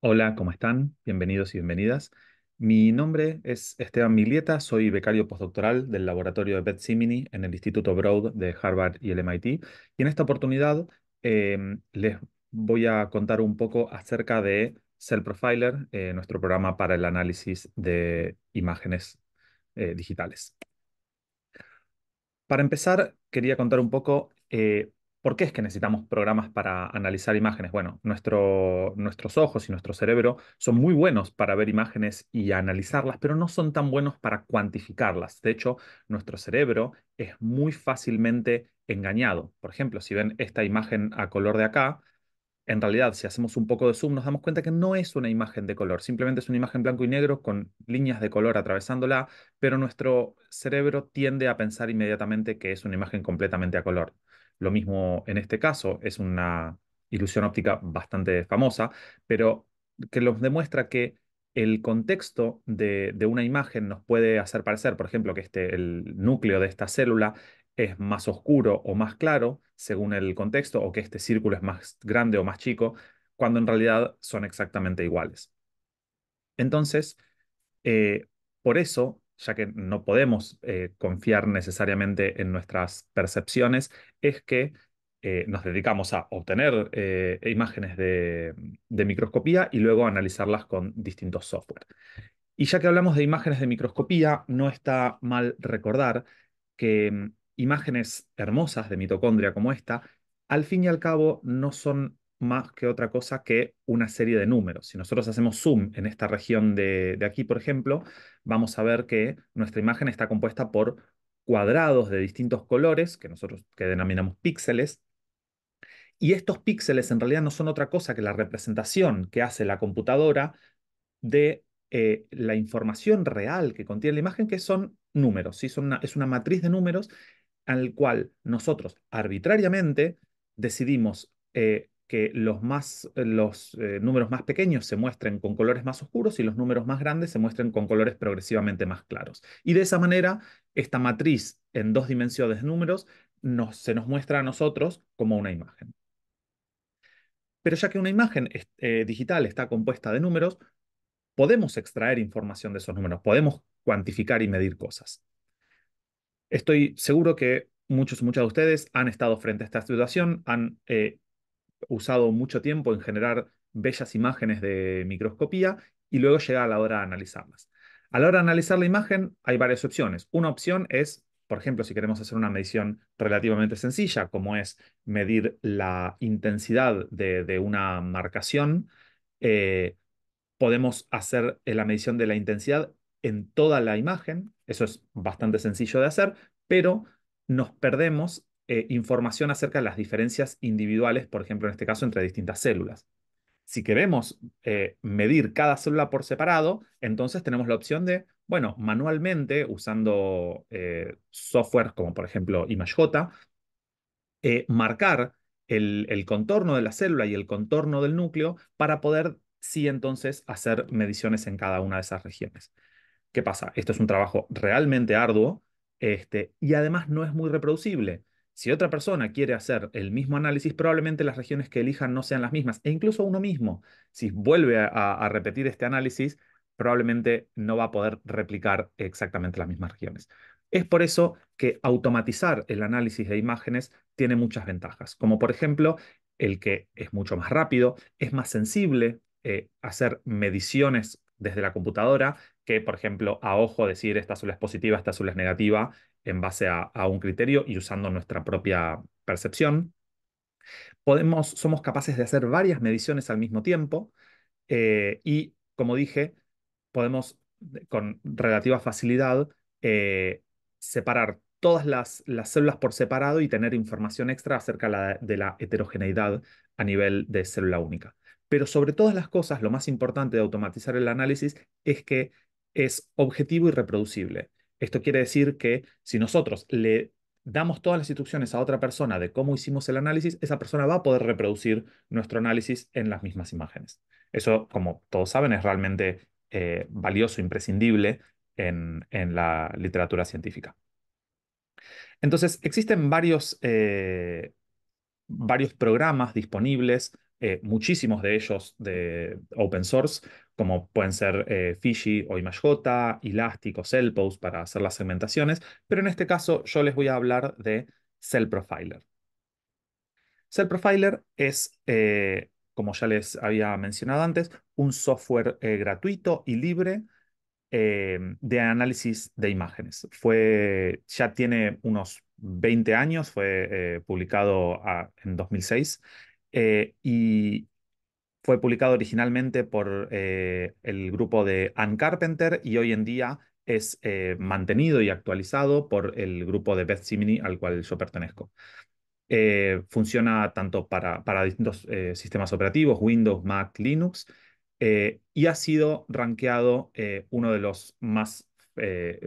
Hola, ¿cómo están? Bienvenidos y bienvenidas. Mi nombre es Esteban Miglieta, soy becario postdoctoral del laboratorio de Beth Simini en el Instituto Broad de Harvard y el MIT. Y en esta oportunidad em, les voy a contar un poco acerca de Cell Profiler, eh, nuestro programa para el análisis de imágenes eh, digitales. Para empezar, quería contar un poco eh, ¿Por qué es que necesitamos programas para analizar imágenes? Bueno, nuestros ojos y nuestro cerebro son muy buenos para ver imágenes y analizarlas, pero no son tan buenos para cuantificarlas. De hecho, nuestro cerebro es muy fácilmente engañado. Por ejemplo, si ven esta imagen a color de acá, en realidad, si hacemos un poco de zoom, nos damos cuenta que no es una imagen de color, simplemente es una imagen blanco y negro con líneas de color atravesándola, pero nuestro cerebro tiende a pensar inmediatamente que es una imagen completamente a color. Lo mismo en este caso, es una ilusión óptica bastante famosa, pero que nos demuestra que el contexto de, una imagen nos puede hacer parecer, por ejemplo, que este, el núcleo de esta célula es más oscuro o más claro según el contexto, o que este círculo es más grande o más chico, cuando en realidad son exactamente iguales. Entonces, eh, por eso ya que no podemos eh, confiar necesariamente en nuestras percepciones, es que eh, nos dedicamos a obtener eh, imágenes de, microscopía y luego analizarlas con distintos software. Y ya que hablamos de imágenes de microscopía, no está mal recordar que mm, imágenes hermosas de mitocondria como esta, al fin y al cabo no son más que otra cosa que una serie de números. Si nosotros hacemos zoom en esta región de, aquí, por ejemplo, vamos a ver que nuestra imagen está compuesta por cuadrados de distintos colores, que nosotros que denominamos píxeles, y estos píxeles en realidad no son otra cosa que la representación que hace la computadora de eh, la información real que contiene la imagen, que son números, ¿sí? es una matriz de números al cual nosotros arbitrariamente decidimos eh, que los, más, eh, los eh, números más pequeños se muestren con colores más oscuros y los números más grandes se muestren con colores progresivamente más claros. Y de esa manera, esta matriz en dos dimensiones de números nos, se nos muestra a nosotros como una imagen. Pero ya que una imagen eh, digital está compuesta de números, podemos extraer información de esos números, podemos cuantificar y medir cosas. Estoy seguro que muchos, muchas de ustedes han estado frente a esta situación, han usado mucho tiempo en generar bellas imágenes de microscopía y luego llega a la hora de analizarlas. A la hora de analizar la imagen hay varias opciones. Una opción es, por ejemplo, si queremos hacer una medición relativamente sencilla, como es medir la intensidad de, una marcación, eh, podemos hacer eh, la medición de la intensidad en toda la imagen. Eso es bastante sencillo de hacer, pero nos perdemos eh, información acerca de las diferencias individuales, por ejemplo, en este caso, entre distintas células. Si queremos eh, medir cada célula por separado, entonces tenemos la opción de, bueno, manualmente, usando eh, software como por ejemplo ImageJ, marcar el, contorno de la célula y el contorno del núcleo para poder, sí, entonces, hacer mediciones en cada una de esas regiones. ¿Qué pasa? Esto es un trabajo realmente arduo, este, y además no es muy reproducible. Si otra persona quiere hacer el mismo análisis, probablemente las regiones que elijan no sean las mismas. E incluso uno mismo, si vuelve a, repetir este análisis, probablemente no va a poder replicar exactamente las mismas regiones. Es por eso que automatizar el análisis de imágenes tiene muchas ventajas, como por ejemplo el que es mucho más rápido, es más sensible eh, hacer mediciones desde la computadora que, por ejemplo, a ojo decir esta azul es positiva, esta azul es negativa en base a, un criterio y usando nuestra propia percepción. Podemos, somos capaces de hacer varias mediciones al mismo tiempo eh, y, como dije, podemos eh, con relativa facilidad eh, separar todas las, células por separado y tener información extra acerca de la heterogeneidad a nivel de célula única. Pero sobre todas las cosas, lo más importante de automatizar el análisis es que es objetivo y reproducible. Esto quiere decir que si nosotros le damos todas las instrucciones a otra persona de cómo hicimos el análisis, esa persona va a poder reproducir nuestro análisis en las mismas imágenes. Eso, como todos saben, es realmente eh, valioso, imprescindible en, la literatura científica. Entonces, existen varios, eh, varios programas disponibles eh, muchísimos de ellos de open source, como pueden ser eh, Fiji o ImageJ, Elastic o Cellpost para hacer las segmentaciones, pero en este caso yo les voy a hablar de CellProfiler. Profiler. Profiler es, eh, como ya les había mencionado antes, un software gratuito y libre de análisis de imágenes. Fue, ya tiene unos 20 años, fue publicado ah, en 2006 eh, y fue publicado originalmente por eh, el grupo de Anne Carpenter y hoy en día es eh, mantenido y actualizado por el grupo de Beth Simini al cual yo pertenezco. funciona tanto para, distintos sistemas operativos, Windows, Mac, Linux, y ha sido rankeado uno de los más,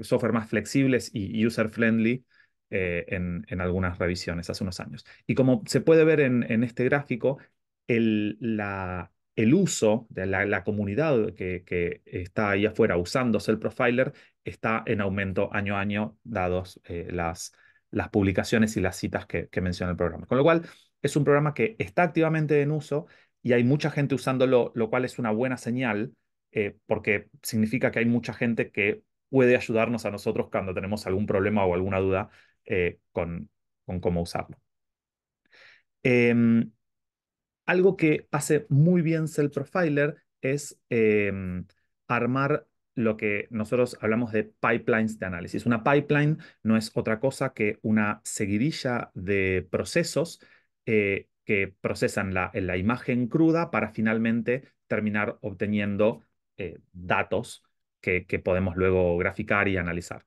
software más flexibles y user-friendly eh, en, algunas revisiones hace unos años. Y como se puede ver en, este gráfico, el, la, el uso de la, comunidad que, que, está ahí afuera usando el Profiler está en aumento año a año, dados eh, las, las publicaciones y las citas que, menciona el programa. Con lo cual, es un programa que está activamente en uso y hay mucha gente usándolo, lo cual es una buena señal, eh, porque significa que hay mucha gente que puede ayudarnos a nosotros cuando tenemos algún problema o alguna duda eh, con, con, cómo usarlo. Em, algo que hace muy bien Cell Profiler es em, armar lo que nosotros hablamos de pipelines de análisis. Una pipeline no es otra cosa que una seguidilla de procesos eh, que procesan la, la imagen cruda para finalmente terminar obteniendo eh, datos que podemos luego graficar y analizar.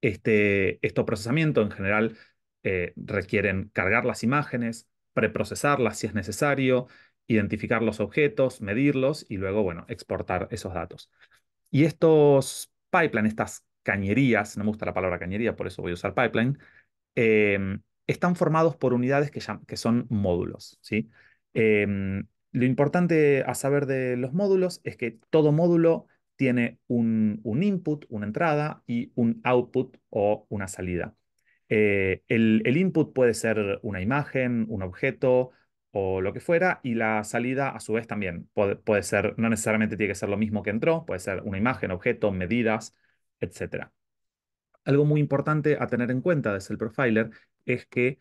Este, procesamiento en general eh, requieren cargar las imágenes, preprocesarlas si es necesario, identificar los objetos, medirlos y luego, bueno, exportar esos datos. Y estos pipeline, estas cañerías, no me gusta la palabra cañería, por eso voy a usar pipeline, em, están formados por unidades que, que son módulos. ¿sí? Em, lo importante a saber de los módulos es que todo módulo tiene un, input, una entrada, y un output o una salida. Eh, el, input puede ser una imagen, un objeto o lo que fuera, y la salida a su vez también puede, ser, no necesariamente tiene que ser lo mismo que entró, puede ser una imagen, objeto, medidas, etc. Algo muy importante a tener en cuenta desde el profiler es que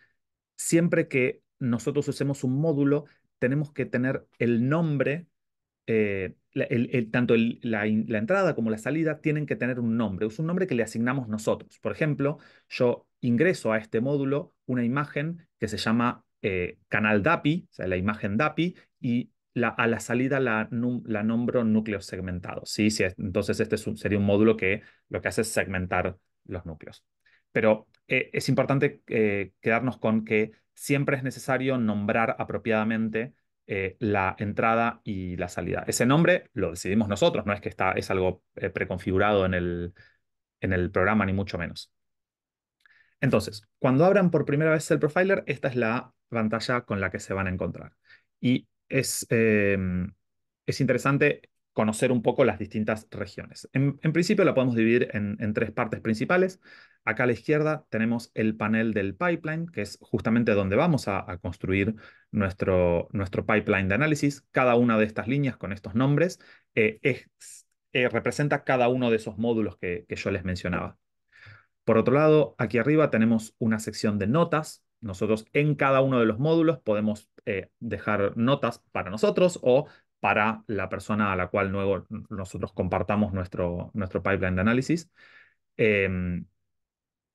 siempre que nosotros usemos un módulo, tenemos que tener el nombre eh, tanto la, entrada como la salida tienen que tener un nombre. Es un nombre que le asignamos nosotros. Por ejemplo, yo ingreso a este módulo una imagen que se llama eh, canal DAPI, o sea, la imagen DAPI, y a la salida la, nombro núcleo segmentado. ¿sí? entonces, este sería un módulo que lo que hace es segmentar los núcleos. Pero eh, es importante eh, quedarnos con que siempre es necesario nombrar apropiadamente eh, la entrada y la salida. Ese nombre lo decidimos nosotros, no es que está, es algo eh, preconfigurado en el, en el programa, ni mucho menos. Entonces, cuando abran por primera vez el profiler, esta es la pantalla con la que se van a encontrar. Y es, em, es interesante conocer un poco las distintas regiones. En, principio la podemos dividir en, tres partes principales. Acá a la izquierda tenemos el panel del pipeline, que es justamente donde vamos a, construir nuestro, nuestro, pipeline de análisis. Cada una de estas líneas con estos nombres eh, eh, representa cada uno de esos módulos que, yo les mencionaba. Por otro lado, aquí arriba tenemos una sección de notas, nosotros en cada uno de los módulos podemos eh, dejar notas para nosotros o para la persona a la cual luego nosotros compartamos nuestro, nuestro pipeline de análisis. Em,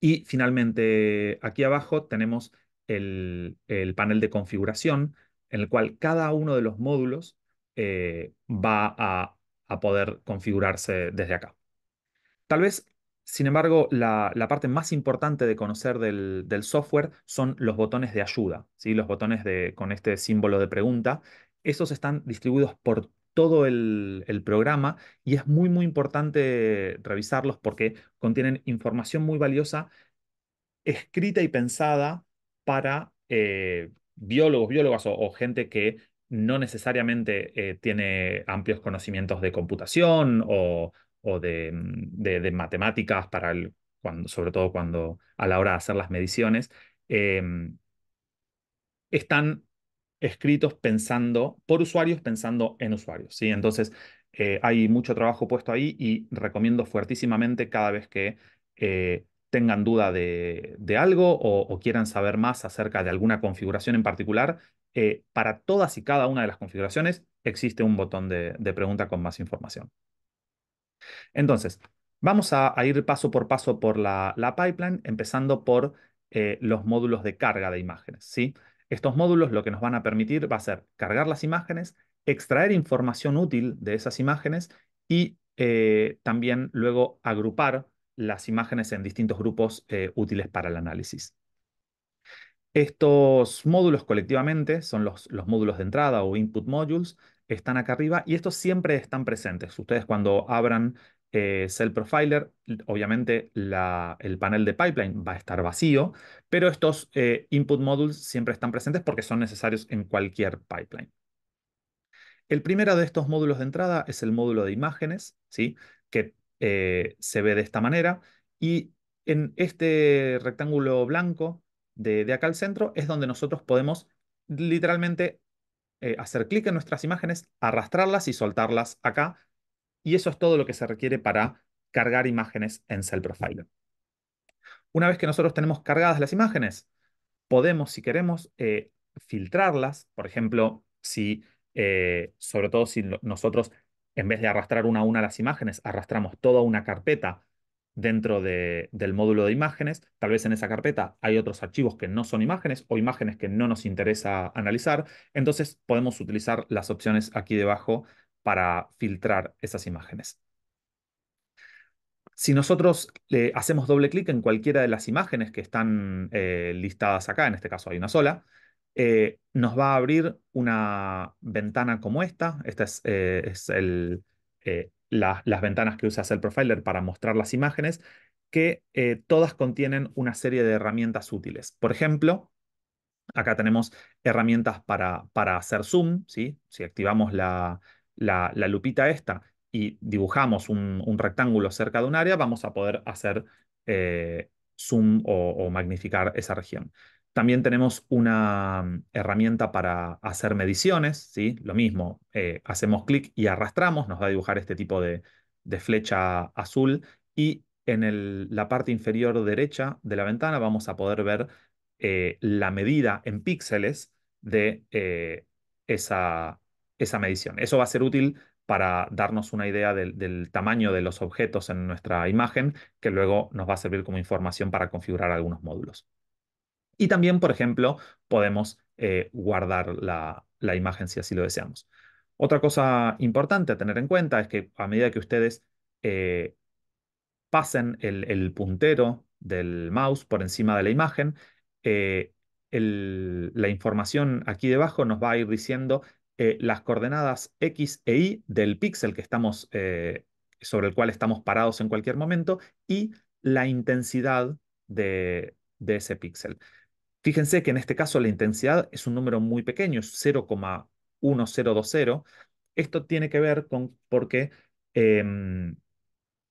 y finalmente, aquí abajo tenemos el, panel de configuración en el cual cada uno de los módulos eh, va a, poder configurarse desde acá. Tal vez, sin embargo, la, parte más importante de conocer del, del, software son los botones de ayuda, ¿sí? los botones de, con este símbolo de pregunta esos están distribuidos por todo el, programa y es muy, muy importante revisarlos porque contienen información muy valiosa escrita y pensada para eh, biólogos, biólogas o, gente que no necesariamente eh, tiene amplios conocimientos de computación o, mm, de, matemáticas para sobre todo cuando a la hora de hacer las mediciones. Em, están escritos pensando por usuarios, pensando en usuarios. ¿sí? Entonces, eh, hay mucho trabajo puesto ahí y recomiendo fuertísimamente cada vez que eh, tengan duda de, algo o, quieran saber más acerca de alguna configuración en particular, eh, para todas y cada una de las configuraciones existe un botón de, pregunta con más información. Entonces, vamos a, ir paso por paso por la, la pipeline, empezando por los módulos de carga de imágenes. ¿sí? Estos módulos lo que nos van a permitir va a ser cargar las imágenes, extraer información útil de esas imágenes y eh, también luego agrupar las imágenes en distintos grupos eh, útiles para el análisis. Estos módulos colectivamente son los, los, módulos de entrada o input modules, están acá arriba y estos siempre están presentes. Ustedes cuando abran eh, cell Profiler, obviamente el panel de pipeline va a estar vacío, pero estos eh, input modules siempre están presentes porque son necesarios en cualquier pipeline. El primero de estos módulos de entrada es el módulo de imágenes, ¿sí? que eh, se ve de esta manera, y en este rectángulo blanco de acá al centro es donde nosotros podemos literalmente hacer clic en nuestras imágenes, arrastrarlas y soltarlas acá y eso es todo lo que se requiere para cargar imágenes en Cell Profiler. Una vez que nosotros tenemos cargadas las imágenes, podemos, si queremos, eh, filtrarlas. Por ejemplo, si, eh, sobre todo si nosotros, en vez de arrastrar una a una las imágenes, arrastramos toda una carpeta dentro del módulo de imágenes. Tal vez en esa carpeta hay otros archivos que no son imágenes o imágenes que no nos interesa analizar. Entonces podemos utilizar las opciones aquí debajo para filtrar esas imágenes. Si nosotros le hacemos doble clic en cualquiera de las imágenes que están eh, listadas acá, en este caso hay una sola, eh, nos va a abrir una ventana como esta. Esta es, eh, el, las ventanas que usa el Profiler para mostrar las imágenes, que todas contienen una serie de herramientas útiles. Por ejemplo, acá tenemos herramientas para, para hacer zoom. ¿sí? Si activamos la, la, lupita esta y dibujamos un, rectángulo cerca de un área, vamos a poder hacer eh, zoom o, magnificar esa región. También tenemos una mm, herramienta para hacer mediciones, ¿sí? Lo mismo, eh, hacemos clic y arrastramos, nos va a dibujar este tipo de, flecha azul y en la parte inferior derecha de la ventana vamos a poder ver eh, la medida en píxeles de esa, esa medición. Eso va a ser útil para darnos una idea del, tamaño de los objetos en nuestra imagen, que luego nos va a servir como información para configurar algunos módulos. Y también, por ejemplo, podemos eh, guardar la, imagen si así lo deseamos. Otra cosa importante a tener en cuenta es que a medida que ustedes eh, pasen el, puntero del mouse por encima de la imagen, eh, la información aquí debajo nos va a ir diciendo eh, las coordenadas X e Y del píxel que estamos, eh, sobre el cual estamos parados en cualquier momento y la intensidad de, ese píxel. Fíjense que en este caso la intensidad es un número muy pequeño, es 0,1020. Esto tiene que ver con porque em,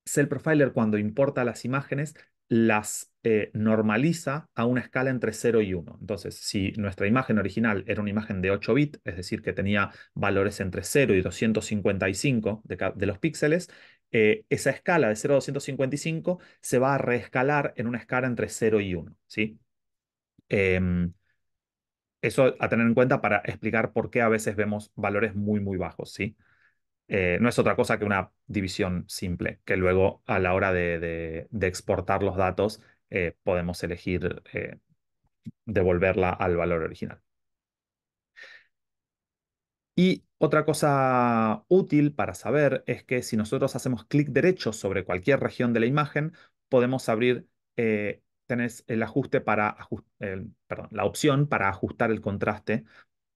Cell Profiler cuando importa las imágenes las eh, normaliza a una escala entre 0 y 1. Entonces, si nuestra imagen original era una imagen de 8 bits, es decir, que tenía valores entre 0 y 255 de, de los píxeles, eh, esa escala de 0 a 255 se va a reescalar en una escala entre 0 y 1. ¿sí? Em, eso a tener en cuenta para explicar por qué a veces vemos valores muy, muy bajos. ¿sí? Eh, no es otra cosa que una división simple, que luego a la hora de exportar los datos eh, podemos elegir eh, devolverla al valor original. Y otra cosa útil para saber es que si nosotros hacemos clic derecho sobre cualquier región de la imagen, podemos abrir, eh, tenés el ajuste para, perdón, la opción para ajustar el contraste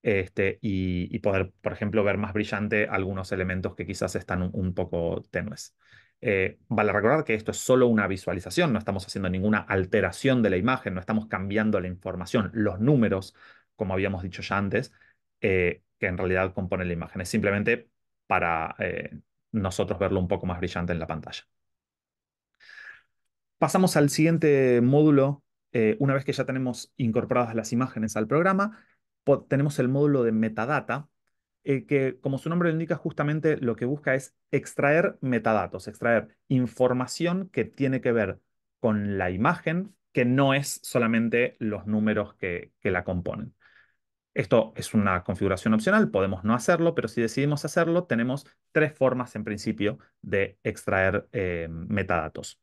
este, y, poder, por ejemplo, ver más brillante algunos elementos que quizás están un poco tenues. Eh, vale recordar que esto es solo una visualización, no estamos haciendo ninguna alteración de la imagen, no estamos cambiando la información, los números, como habíamos dicho ya antes, eh, que en realidad componen la imagen. Es simplemente para eh, nosotros verlo un poco más brillante en la pantalla. Pasamos al siguiente módulo. una vez que ya tenemos incorporadas las imágenes al programa, tenemos el módulo de metadata, eh, que como su nombre lo indica, justamente lo que busca es extraer metadatos, extraer información que tiene que ver con la imagen, que no es solamente los números que, la componen. Esto es una configuración opcional, podemos no hacerlo, pero si decidimos hacerlo, tenemos tres formas en principio de extraer eh, metadatos.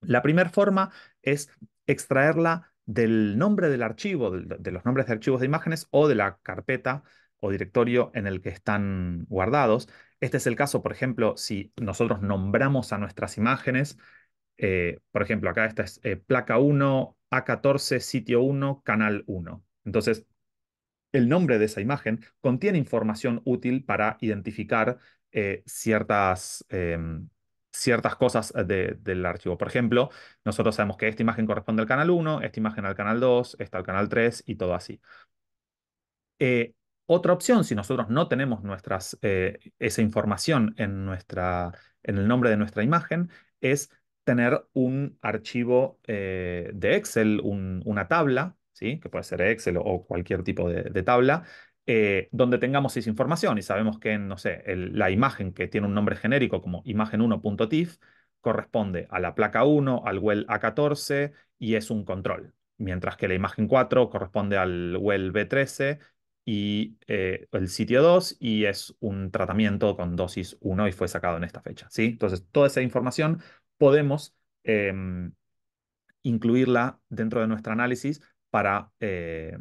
La primera forma es extraerla del nombre del archivo, de los nombres de archivos de imágenes o de la carpeta o directorio en el que están guardados. Este es el caso, por ejemplo, si nosotros nombramos a nuestras imágenes, eh, por ejemplo, acá esta es eh, placa 1, A14, sitio 1, canal 1. Entonces, el nombre de esa imagen contiene información útil para identificar eh, ciertas, em, ciertas cosas del archivo. Por ejemplo, nosotros sabemos que esta imagen corresponde al canal 1, esta imagen al canal 2, esta al canal 3 y todo así. Otra opción, si nosotros no tenemos eh, esa información en, nuestra, en, el nombre de nuestra imagen, es tener un archivo eh, de Excel, una tabla, ¿sí? que puede ser Excel o cualquier tipo de, tabla, eh, donde tengamos esa información y sabemos que, no sé, la imagen que tiene un nombre genérico como imagen 1.tif corresponde a la placa 1, al well A14 y es un control, mientras que la imagen 4 corresponde al well B13 y eh, el sitio 2 y es un tratamiento con dosis 1 y fue sacado en esta fecha. ¿sí? Entonces, toda esa información podemos em, incluirla dentro de nuestro análisis para, eh,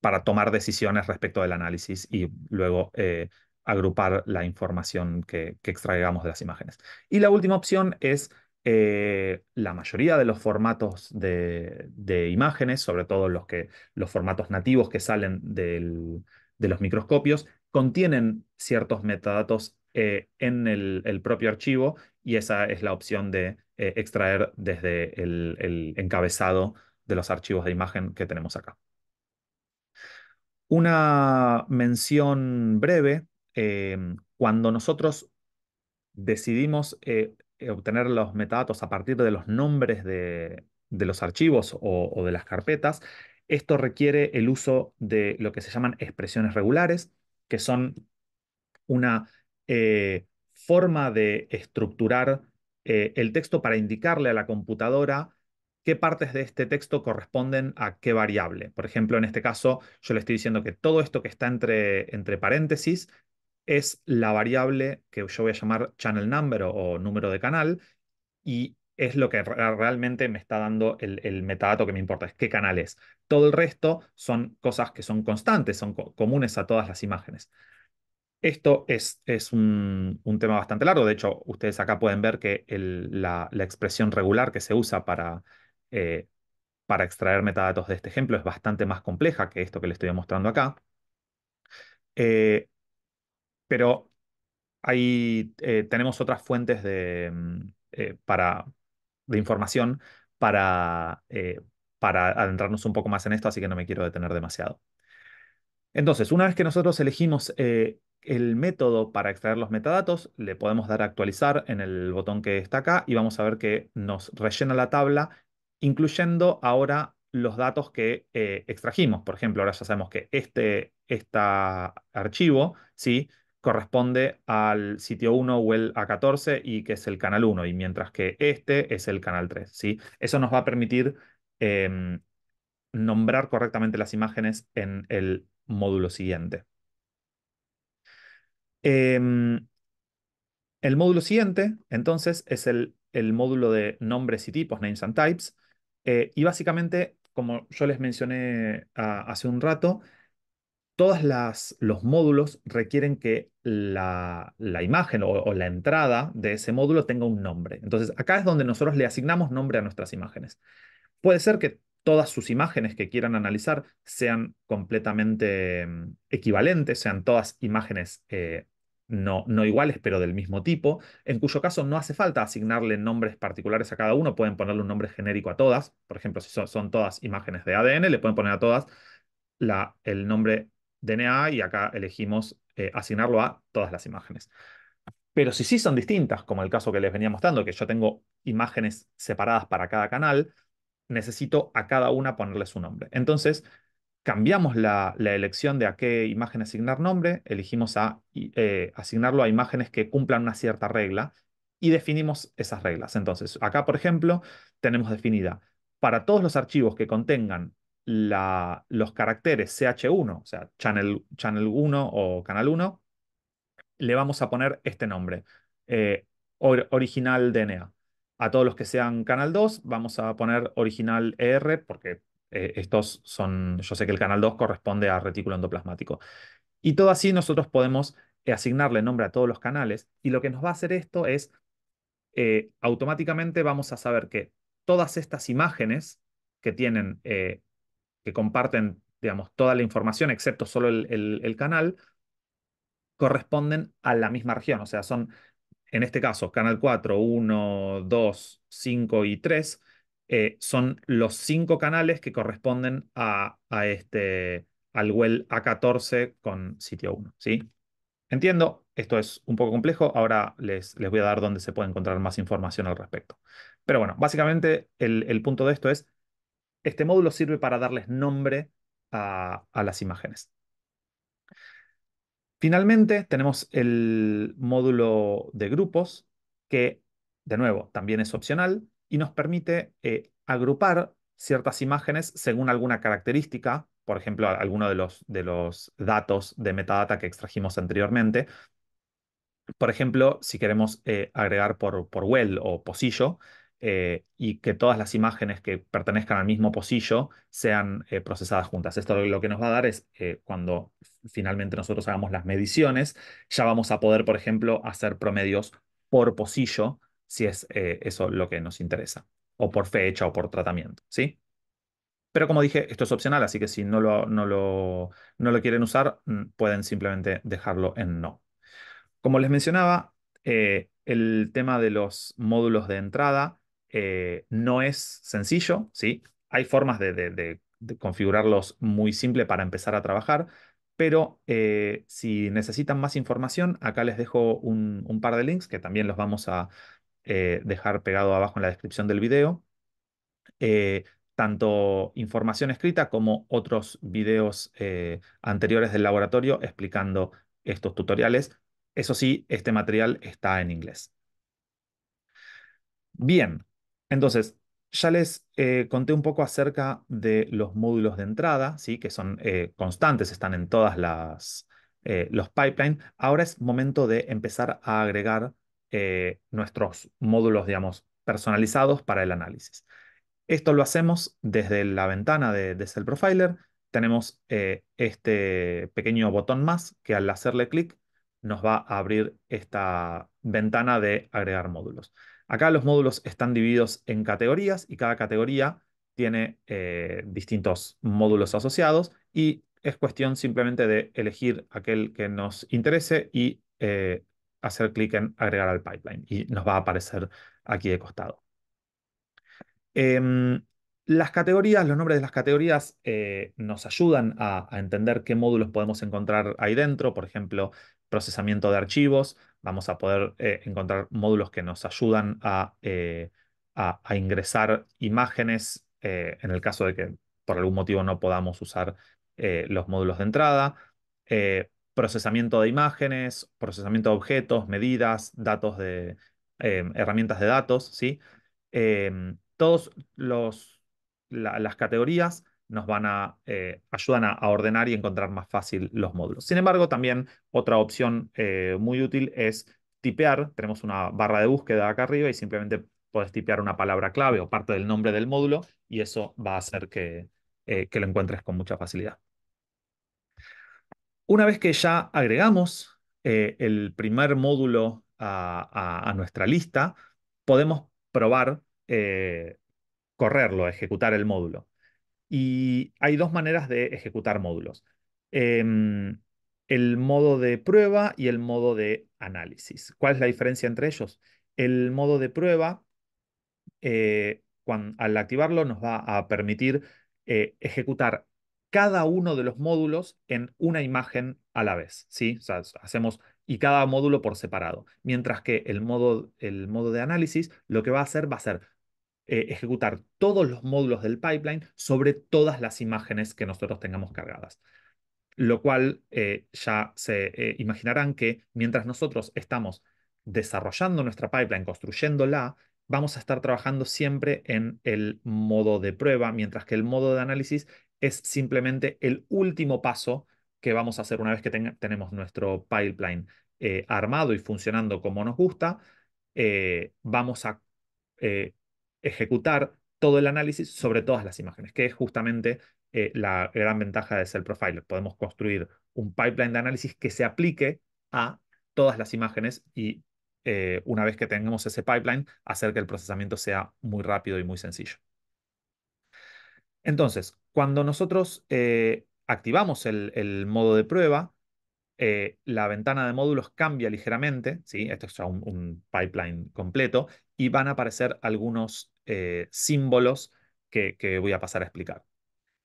para, tomar decisiones respecto del análisis y luego eh, agrupar la información que, que extraigamos de las imágenes. Y la última opción es eh, la mayoría de los formatos de, imágenes, sobre todo los, que, los formatos nativos que salen de los microscopios, contienen ciertos metadatos eh, en el, propio archivo y esa es la opción de eh, extraer desde el, encabezado de los archivos de imagen que tenemos acá. Una mención breve, cuando nosotros decidimos eh, obtener los metadatos a partir de los nombres de, los archivos o, de las carpetas, esto requiere el uso de lo que se llaman expresiones regulares, que son una eh, forma de estructurar eh, el texto para indicarle a la computadora qué partes de este texto corresponden a qué variable. Por ejemplo, en este caso, yo le estoy diciendo que todo esto que está entre, entre paréntesis es la variable que yo voy a llamar channel number o, número de canal y es lo que realmente me está dando el, metadato que me importa, es qué canal es. Todo el resto son cosas que son constantes, son comunes a todas las imágenes. Esto es, es un, tema bastante largo, de hecho ustedes acá pueden ver que la, expresión regular que se usa para, eh, para extraer metadatos de este ejemplo es bastante más compleja que esto que les estoy mostrando acá. Eh, pero ahí eh, tenemos otras fuentes de, mm, eh, información para, eh, para adentrarnos un poco más en esto, así que no me quiero detener demasiado. Entonces, una vez que nosotros elegimos el método para extraer los metadatos, le podemos dar a actualizar en el botón que está acá y vamos a ver que nos rellena la tabla, incluyendo ahora los datos que extrajimos. Por ejemplo, ahora ya sabemos que este, este archivo, ¿sí? corresponde al sitio 1 o el A14 y que es el canal 1, y mientras que este es el canal 3. ¿sí? Eso nos va a permitir em, nombrar correctamente las imágenes en el módulo siguiente. Em, el módulo siguiente, entonces, es el, el, módulo de nombres y tipos, names and types, eh, y básicamente, como yo les mencioné ah, hace un rato, todos los módulos requieren que la, imagen o, la entrada de ese módulo tenga un nombre. Entonces, acá es donde nosotros le asignamos nombre a nuestras imágenes. Puede ser que todas sus imágenes que quieran analizar sean completamente mm, equivalentes, sean todas imágenes eh, no, no iguales, pero del mismo tipo, en cuyo caso no hace falta asignarle nombres particulares a cada uno, pueden ponerle un nombre genérico a todas. Por ejemplo, si son, son todas imágenes de ADN, le pueden poner a todas la, el nombre DNA y acá elegimos eh, asignarlo a todas las imágenes. Pero si sí son distintas, como el caso que les venía mostrando, que yo tengo imágenes separadas para cada canal, necesito a cada una ponerle su nombre. Entonces, cambiamos la, elección de a qué imagen asignar nombre, elegimos a, eh, asignarlo a imágenes que cumplan una cierta regla y definimos esas reglas. Entonces, acá, por ejemplo, tenemos definida para todos los archivos que contengan los caracteres CH1, o sea, channel, 1 o canal 1, le vamos a poner este nombre, eh, original DNA. A todos los que sean canal 2 vamos a poner original ER porque eh, estos son, yo sé que el canal 2 corresponde a retículo endoplasmático. Y todo así nosotros podemos eh, asignarle nombre a todos los canales y lo que nos va a hacer esto es automáticamente vamos a saber que todas estas imágenes que tienen que comparten, digamos, toda la información, excepto solo el, canal, corresponden a la misma región. O sea, son, en este caso, canal 4, 1, 2, 5 y 3, eh, son los cinco canales que corresponden a, este, al well A14 con sitio 1. ¿sí? Entiendo, esto es un poco complejo, ahora les, les voy a dar dónde se puede encontrar más información al respecto. Pero bueno, básicamente el punto de esto es este módulo sirve para darles nombre a, las imágenes. Finalmente, tenemos el módulo de grupos, que, de nuevo, también es opcional y nos permite eh, agrupar ciertas imágenes según alguna característica, por ejemplo, alguno de los, de los datos de metadata que extrajimos anteriormente. Por ejemplo, si queremos eh, agregar por, por well o pocillo, eh, y que todas las imágenes que pertenezcan al mismo pocillo sean eh, procesadas juntas. Esto lo que nos va a dar es, eh, cuando finalmente nosotros hagamos las mediciones, ya vamos a poder, por ejemplo, hacer promedios por pocillo, si es eso lo que nos interesa, o por fecha o por tratamiento, ¿sí? Pero como dije, esto es opcional, así que si no no lo quieren usar, mm, pueden simplemente dejarlo en no. Como les mencionaba, el tema de los módulos de entrada eh, no es sencillo, ¿sí? Hay formas de, configurarlos muy simple para empezar a trabajar, pero eh, si necesitan más información, acá les dejo un, par de links que también los vamos a eh, dejar pegado abajo en la descripción del video. tanto información escrita como otros videos anteriores del laboratorio explicando estos tutoriales. Eso sí, este material está en inglés. Bien, entonces, ya les eh, conté un poco acerca de los módulos de entrada, ¿sí? que son eh, constantes, están en todas las eh, los pipelines. Ahora es momento de empezar a agregar nuestros módulos, digamos, personalizados para el análisis. Esto lo hacemos desde la ventana de, de Cell Profiler. Tenemos este pequeño botón más que al hacerle clic nos va a abrir esta ventana de agregar módulos. Acá los módulos están divididos en categorías y cada categoría tiene eh, distintos módulos asociados y es cuestión simplemente de elegir aquel que nos interese y eh, hacer clic en agregar al pipeline y nos va a aparecer aquí de costado. Em, las categorías, los nombres de las categorías eh, nos ayudan a, entender qué módulos podemos encontrar ahí dentro, por ejemplo, procesamiento de archivos, vamos a poder eh, encontrar módulos que nos ayudan a, eh, ingresar imágenes eh, en el caso de que por algún motivo no podamos usar los módulos de entrada, procesamiento de imágenes, procesamiento de objetos, medidas, datos de herramientas de datos, ¿sí? todos los las categorías nos van a ayudar eh, ayudan a, ordenar y encontrar más fácil los módulos. Sin embargo, también otra opción eh, muy útil es tipear. Tenemos una barra de búsqueda acá arriba y simplemente puedes tipear una palabra clave o parte del nombre del módulo y eso va a hacer que, eh, lo encuentres con mucha facilidad. Una vez que ya agregamos el primer módulo a, nuestra lista, podemos probar correrlo, ejecutar el módulo. Y hay dos maneras de ejecutar módulos. Em, el modo de prueba y el modo de análisis. ¿Cuál es la diferencia entre ellos? El modo de prueba, eh, al activarlo, nos va a permitir eh, ejecutar cada uno de los módulos en una imagen a la vez. ¿sí? hacemos y cada módulo por separado. Mientras que el modo, el modo de análisis lo que va a hacer va a ser eh, ejecutar todos los módulos del pipeline sobre todas las imágenes que nosotros tengamos cargadas. Lo cual eh, ya se eh, imaginarán que mientras nosotros estamos desarrollando nuestra pipeline, construyéndola, vamos a estar trabajando siempre en el modo de prueba, mientras que el modo de análisis es simplemente el último paso que vamos a hacer una vez que tenemos nuestro pipeline armado y funcionando como nos gusta. vamos a ejecutar todo el análisis sobre todas las imágenes, que es justamente eh, la gran ventaja de ser profiler. Podemos construir un pipeline de análisis que se aplique a todas las imágenes y eh, una vez que tengamos ese pipeline, hacer que el procesamiento sea muy rápido y muy sencillo. Entonces, cuando nosotros eh, activamos el, modo de prueba, la ventana de módulos cambia ligeramente, ¿sí? esto es un, pipeline completo, y van a aparecer algunos eh, símbolos que, voy a pasar a explicar.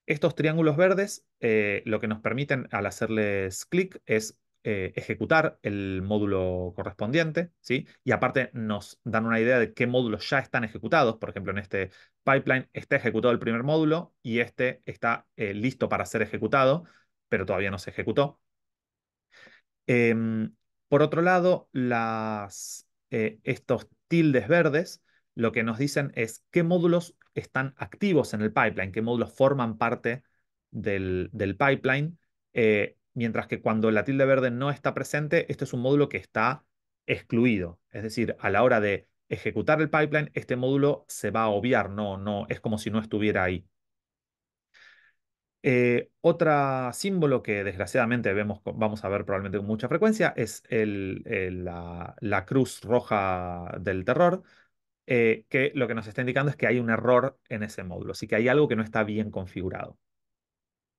Estos triángulos verdes eh, lo que nos permiten al hacerles clic es eh, ejecutar el módulo correspondiente, ¿sí? Y aparte nos dan una idea de qué módulos ya están ejecutados. Por ejemplo, en este pipeline está ejecutado el primer módulo y este está listo para ser ejecutado, pero todavía no se ejecutó. Em, por otro lado, las, estos tildes verdes, lo que nos dicen es qué módulos están activos en el pipeline, qué módulos forman parte del, pipeline, eh, mientras que cuando la tilde verde no está presente, este es un módulo que está excluido. Es decir, a la hora de ejecutar el pipeline, este módulo se va a obviar, no, no, es como si no estuviera ahí. Eh, otro símbolo que desgraciadamente vemos, vamos a ver probablemente con mucha frecuencia es la, cruz roja del terror, eh, que lo que nos está indicando es que hay un error en ese módulo, así que hay algo que no está bien configurado.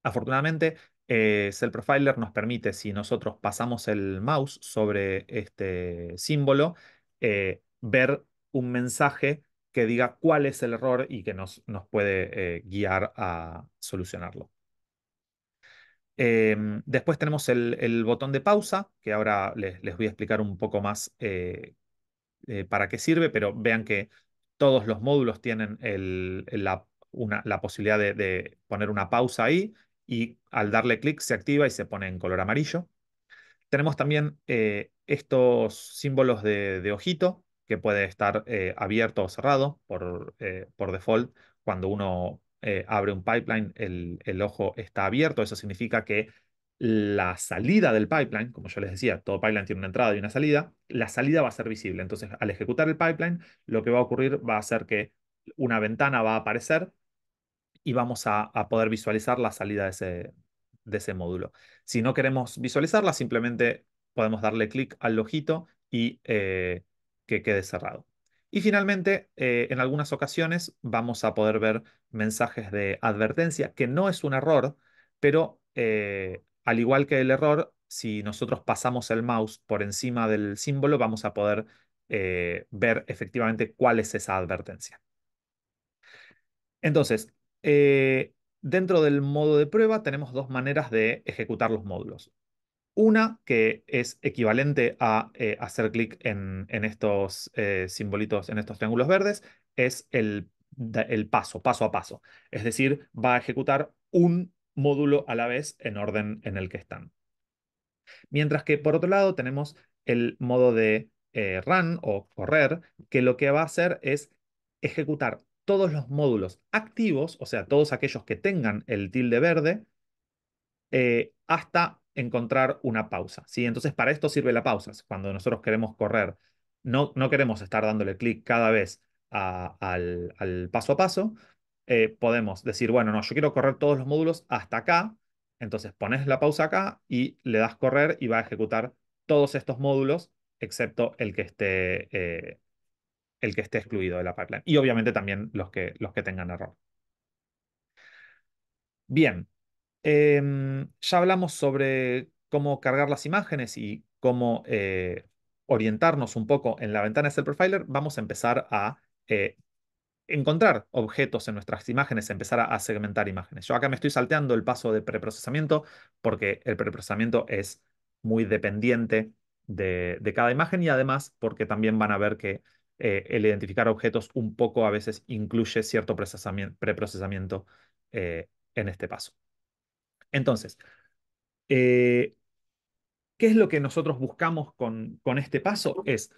Afortunadamente, eh, Cell Profiler nos permite, si nosotros pasamos el mouse sobre este símbolo, ver un mensaje que diga cuál es el error y que nos, nos puede guiar a solucionarlo. Em, después tenemos el, botón de pausa, que ahora les, voy a explicar un poco más eh, eh, para qué sirve, pero vean que todos los módulos tienen la, posibilidad de, poner una pausa ahí y al darle clic se activa y se pone en color amarillo. Tenemos también eh, estos símbolos de, ojito, que puede estar abierto o cerrado por, por default cuando uno eh, abre un pipeline, el, ojo está abierto, eso significa que la salida del pipeline, como yo les decía, todo pipeline tiene una entrada y una salida, la salida va a ser visible. Entonces, al ejecutar el pipeline, lo que va a ocurrir va a ser que una ventana va a aparecer y vamos a, poder visualizar la salida de ese, módulo. Si no queremos visualizarla, simplemente podemos darle clic al ojito y eh, que quede cerrado. Y finalmente, eh, en algunas ocasiones vamos a poder ver mensajes de advertencia, que no es un error, pero eh, al igual que el error, si nosotros pasamos el mouse por encima del símbolo, vamos a poder eh, ver efectivamente cuál es esa advertencia. Entonces, dentro del modo de prueba tenemos dos maneras de ejecutar los módulos. Una que es equivalente a eh, hacer clic en, estos eh, simbolitos, en estos triángulos verdes, es el, paso, paso a paso. Es decir, va a ejecutar un módulo a la vez en orden en el que están. Mientras que por otro lado tenemos el modo de eh, run o correr, que lo que va a hacer es ejecutar todos los módulos activos, o sea, todos aquellos que tengan el tilde verde, hasta encontrar una pausa. ¿sí? Entonces, para esto sirve la pausa. Cuando nosotros queremos correr, no, no queremos estar dándole clic cada vez al, paso a paso. Eh, podemos decir, bueno, no, yo quiero correr todos los módulos hasta acá. Entonces, pones la pausa acá y le das correr y va a ejecutar todos estos módulos, excepto el que esté, eh, el que esté excluido de la pipeline. Y obviamente también los que, los que tengan error. Bien, Em, ya hablamos sobre cómo cargar las imágenes y cómo eh, orientarnos un poco en la ventana de Profiler. Vamos a empezar a eh, encontrar objetos en nuestras imágenes, empezar a, segmentar imágenes. Yo acá me estoy salteando el paso de preprocesamiento porque el preprocesamiento es muy dependiente de, cada imagen y además porque también van a ver que eh, el identificar objetos un poco a veces incluye cierto preprocesamiento en este paso. Entonces, eh, ¿qué es lo que nosotros buscamos con, con este paso? Es,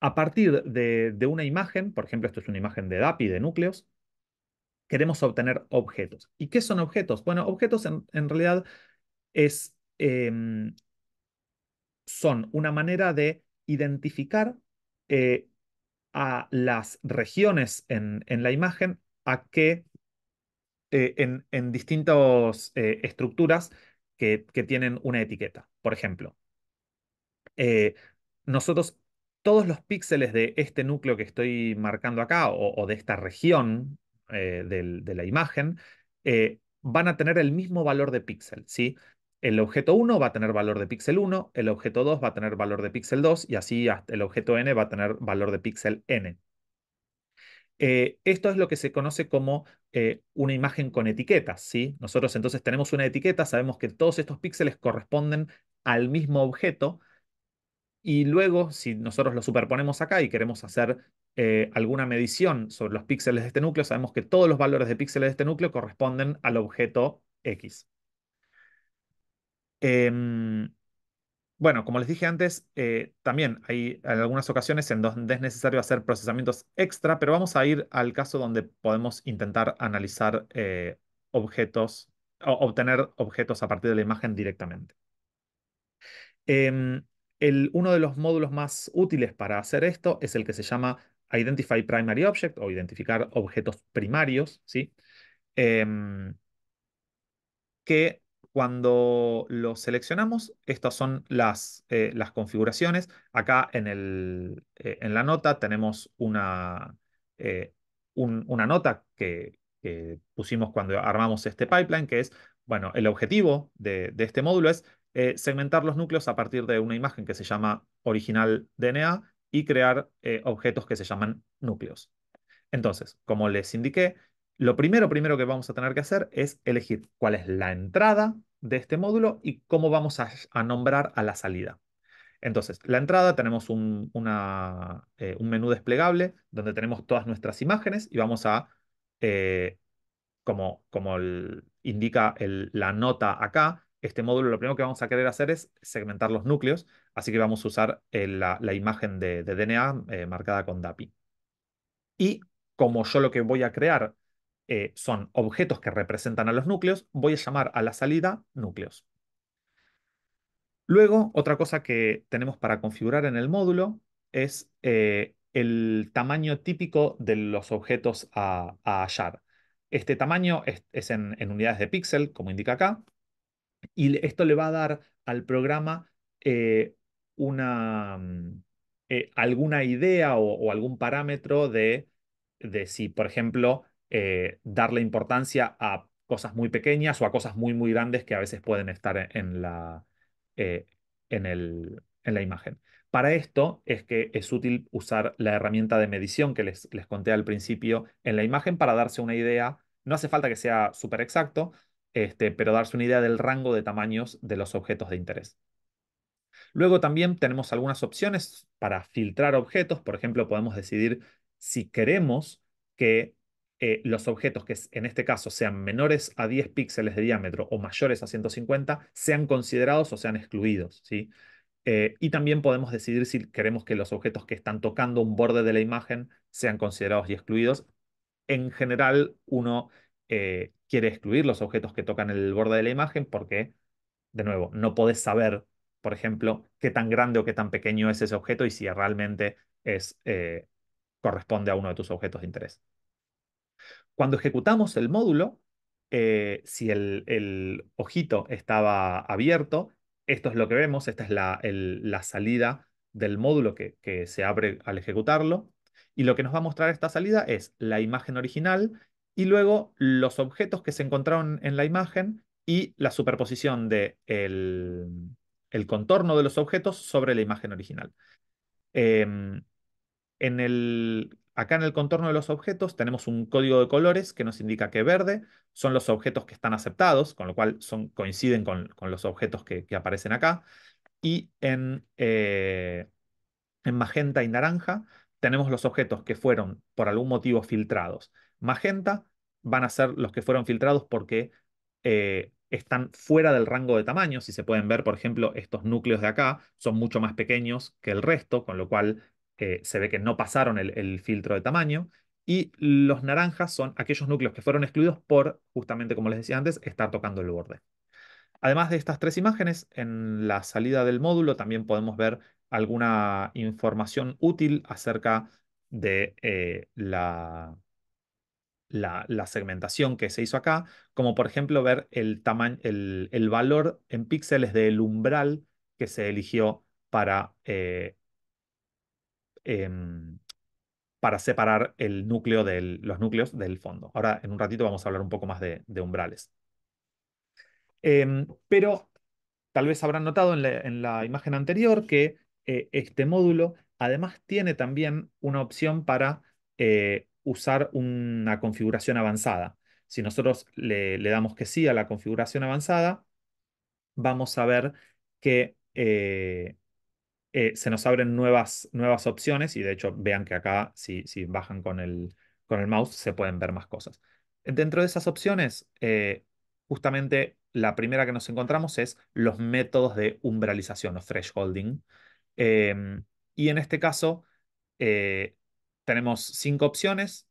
a partir de, una imagen, por ejemplo, esto es una imagen de DAPI, de núcleos, queremos obtener objetos. ¿Y qué son objetos? Bueno, objetos en, realidad es, em, son una manera de identificar eh, a las regiones en, en, la imagen a qué... Eh, en, distintas eh, estructuras que, tienen una etiqueta. Por ejemplo, eh, nosotros, todos los píxeles de este núcleo que estoy marcando acá o, de esta región de la imagen, van a tener el mismo valor de píxel, ¿sí? El objeto 1 va a tener valor de píxel 1, el objeto 2 va a tener valor de píxel 2 y así hasta el objeto n va a tener valor de píxel n. Eh, esto es lo que se conoce como eh, una imagen con etiquetas, ¿sí? Nosotros entonces tenemos una etiqueta, sabemos que todos estos píxeles corresponden al mismo objeto y luego si nosotros lo superponemos acá y queremos hacer eh, alguna medición sobre los píxeles de este núcleo, sabemos que todos los valores de píxeles de este núcleo corresponden al objeto X. Em, bueno, como les dije antes, eh, también hay algunas ocasiones en donde es necesario hacer procesamientos extra, pero vamos a ir al caso donde podemos intentar analizar eh, objetos, o obtener objetos a partir de la imagen directamente. Em, el, uno de los módulos más útiles para hacer esto es el que se llama Identify Primary Object o identificar objetos primarios, ¿sí? Em, que cuando lo seleccionamos, estas son las, eh, las configuraciones. Acá en, el, eh, en, la nota tenemos una, eh, una nota que, pusimos cuando armamos este pipeline, que es, bueno, el objetivo de, este módulo es segmentar los núcleos a partir de una imagen que se llama original DNA y crear objetos que se llaman núcleos. Entonces, como les indiqué, lo primero, primero que vamos a tener que hacer es elegir cuál es la entrada de este módulo y cómo vamos a, nombrar a la salida. Entonces, la entrada tenemos un, eh, un, menú desplegable donde tenemos todas nuestras imágenes y vamos a, eh, como, como indica la nota acá, este módulo lo primero que vamos a querer hacer es segmentar los núcleos, así que vamos a usar eh, la, imagen de, de DNA marcada con DAPI. Y como yo lo que voy a crear eh, son objetos que representan a los núcleos, voy a llamar a la salida núcleos. Luego, otra cosa que tenemos para configurar en el módulo es eh, el tamaño típico de los objetos a, hallar. Este tamaño es, en, unidades de píxel, como indica acá, y esto le va a dar al programa eh, una, mm, alguna idea o, o algún parámetro de, de si, por ejemplo, eh, darle importancia a cosas muy pequeñas o a cosas muy, muy grandes que a veces pueden estar e-, en, la, eh, en, el, en la imagen. Para esto es que es útil usar la herramienta de medición que les, les conté al principio en la imagen para darse una idea. No hace falta que sea súper exacto, este, pero darse una idea del rango de tamaños de los objetos de interés. Luego también tenemos algunas opciones para filtrar objetos. Por ejemplo, podemos decidir si queremos que eh, los objetos que en este caso sean menores a 10 píxeles de diámetro o mayores a 150 sean considerados o sean excluidos. ¿sí? Eh, y también podemos decidir si queremos que los objetos que están tocando un borde de la imagen sean considerados y excluidos. En general, uno eh, quiere excluir los objetos que tocan el borde de la imagen porque, de nuevo, no podés saber, por ejemplo, qué tan grande o qué tan pequeño es ese objeto y si realmente es, corresponde a uno de tus objetos de interés. Cuando ejecutamos el módulo, eh, si el, ojito estaba abierto, esto es lo que vemos, esta es la, salida del módulo que, se abre al ejecutarlo. Y lo que nos va a mostrar esta salida es la imagen original y luego los objetos que se encontraron en la imagen y la superposición de el, contorno de los objetos sobre la imagen original. Em, en el Acá en el contorno de los objetos tenemos un código de colores que nos indica que verde son los objetos que están aceptados, con lo cual son, coinciden con, los objetos que, aparecen acá. Y eh, en, magenta y naranja tenemos los objetos que fueron por algún motivo filtrados. Magenta van a ser los que fueron filtrados porque eh, están fuera del rango de tamaño. Si se pueden ver, por ejemplo, estos núcleos de acá son mucho más pequeños que el resto, con lo cual se ve que no pasaron el, filtro de tamaño. Y los naranjas son aquellos núcleos que fueron excluidos por, justamente como les decía antes, estar tocando el borde. Además de estas tres imágenes, en la salida del módulo también podemos ver alguna información útil acerca de eh, la, la, segmentación que se hizo acá, como por ejemplo ver el, tamaño, el, valor en píxeles del umbral que se eligió para eh, Em, para separar el núcleo los núcleos del fondo. Ahora, en un ratito vamos a hablar un poco más de, umbrales. Em, pero tal vez habrán notado en la, imagen anterior que eh, este módulo además tiene también una opción para eh, usar una configuración avanzada. Si nosotros le, le, damos que sí a la configuración avanzada, vamos a ver que eh, eh, se nos abren nuevas, nuevas opciones y de hecho vean que acá si, si bajan con el, con el mouse se pueden ver más cosas. Dentro de esas opciones, eh, justamente la primera que nos encontramos es los métodos de umbralización o thresholding. Em, y en este caso eh, tenemos cinco opciones,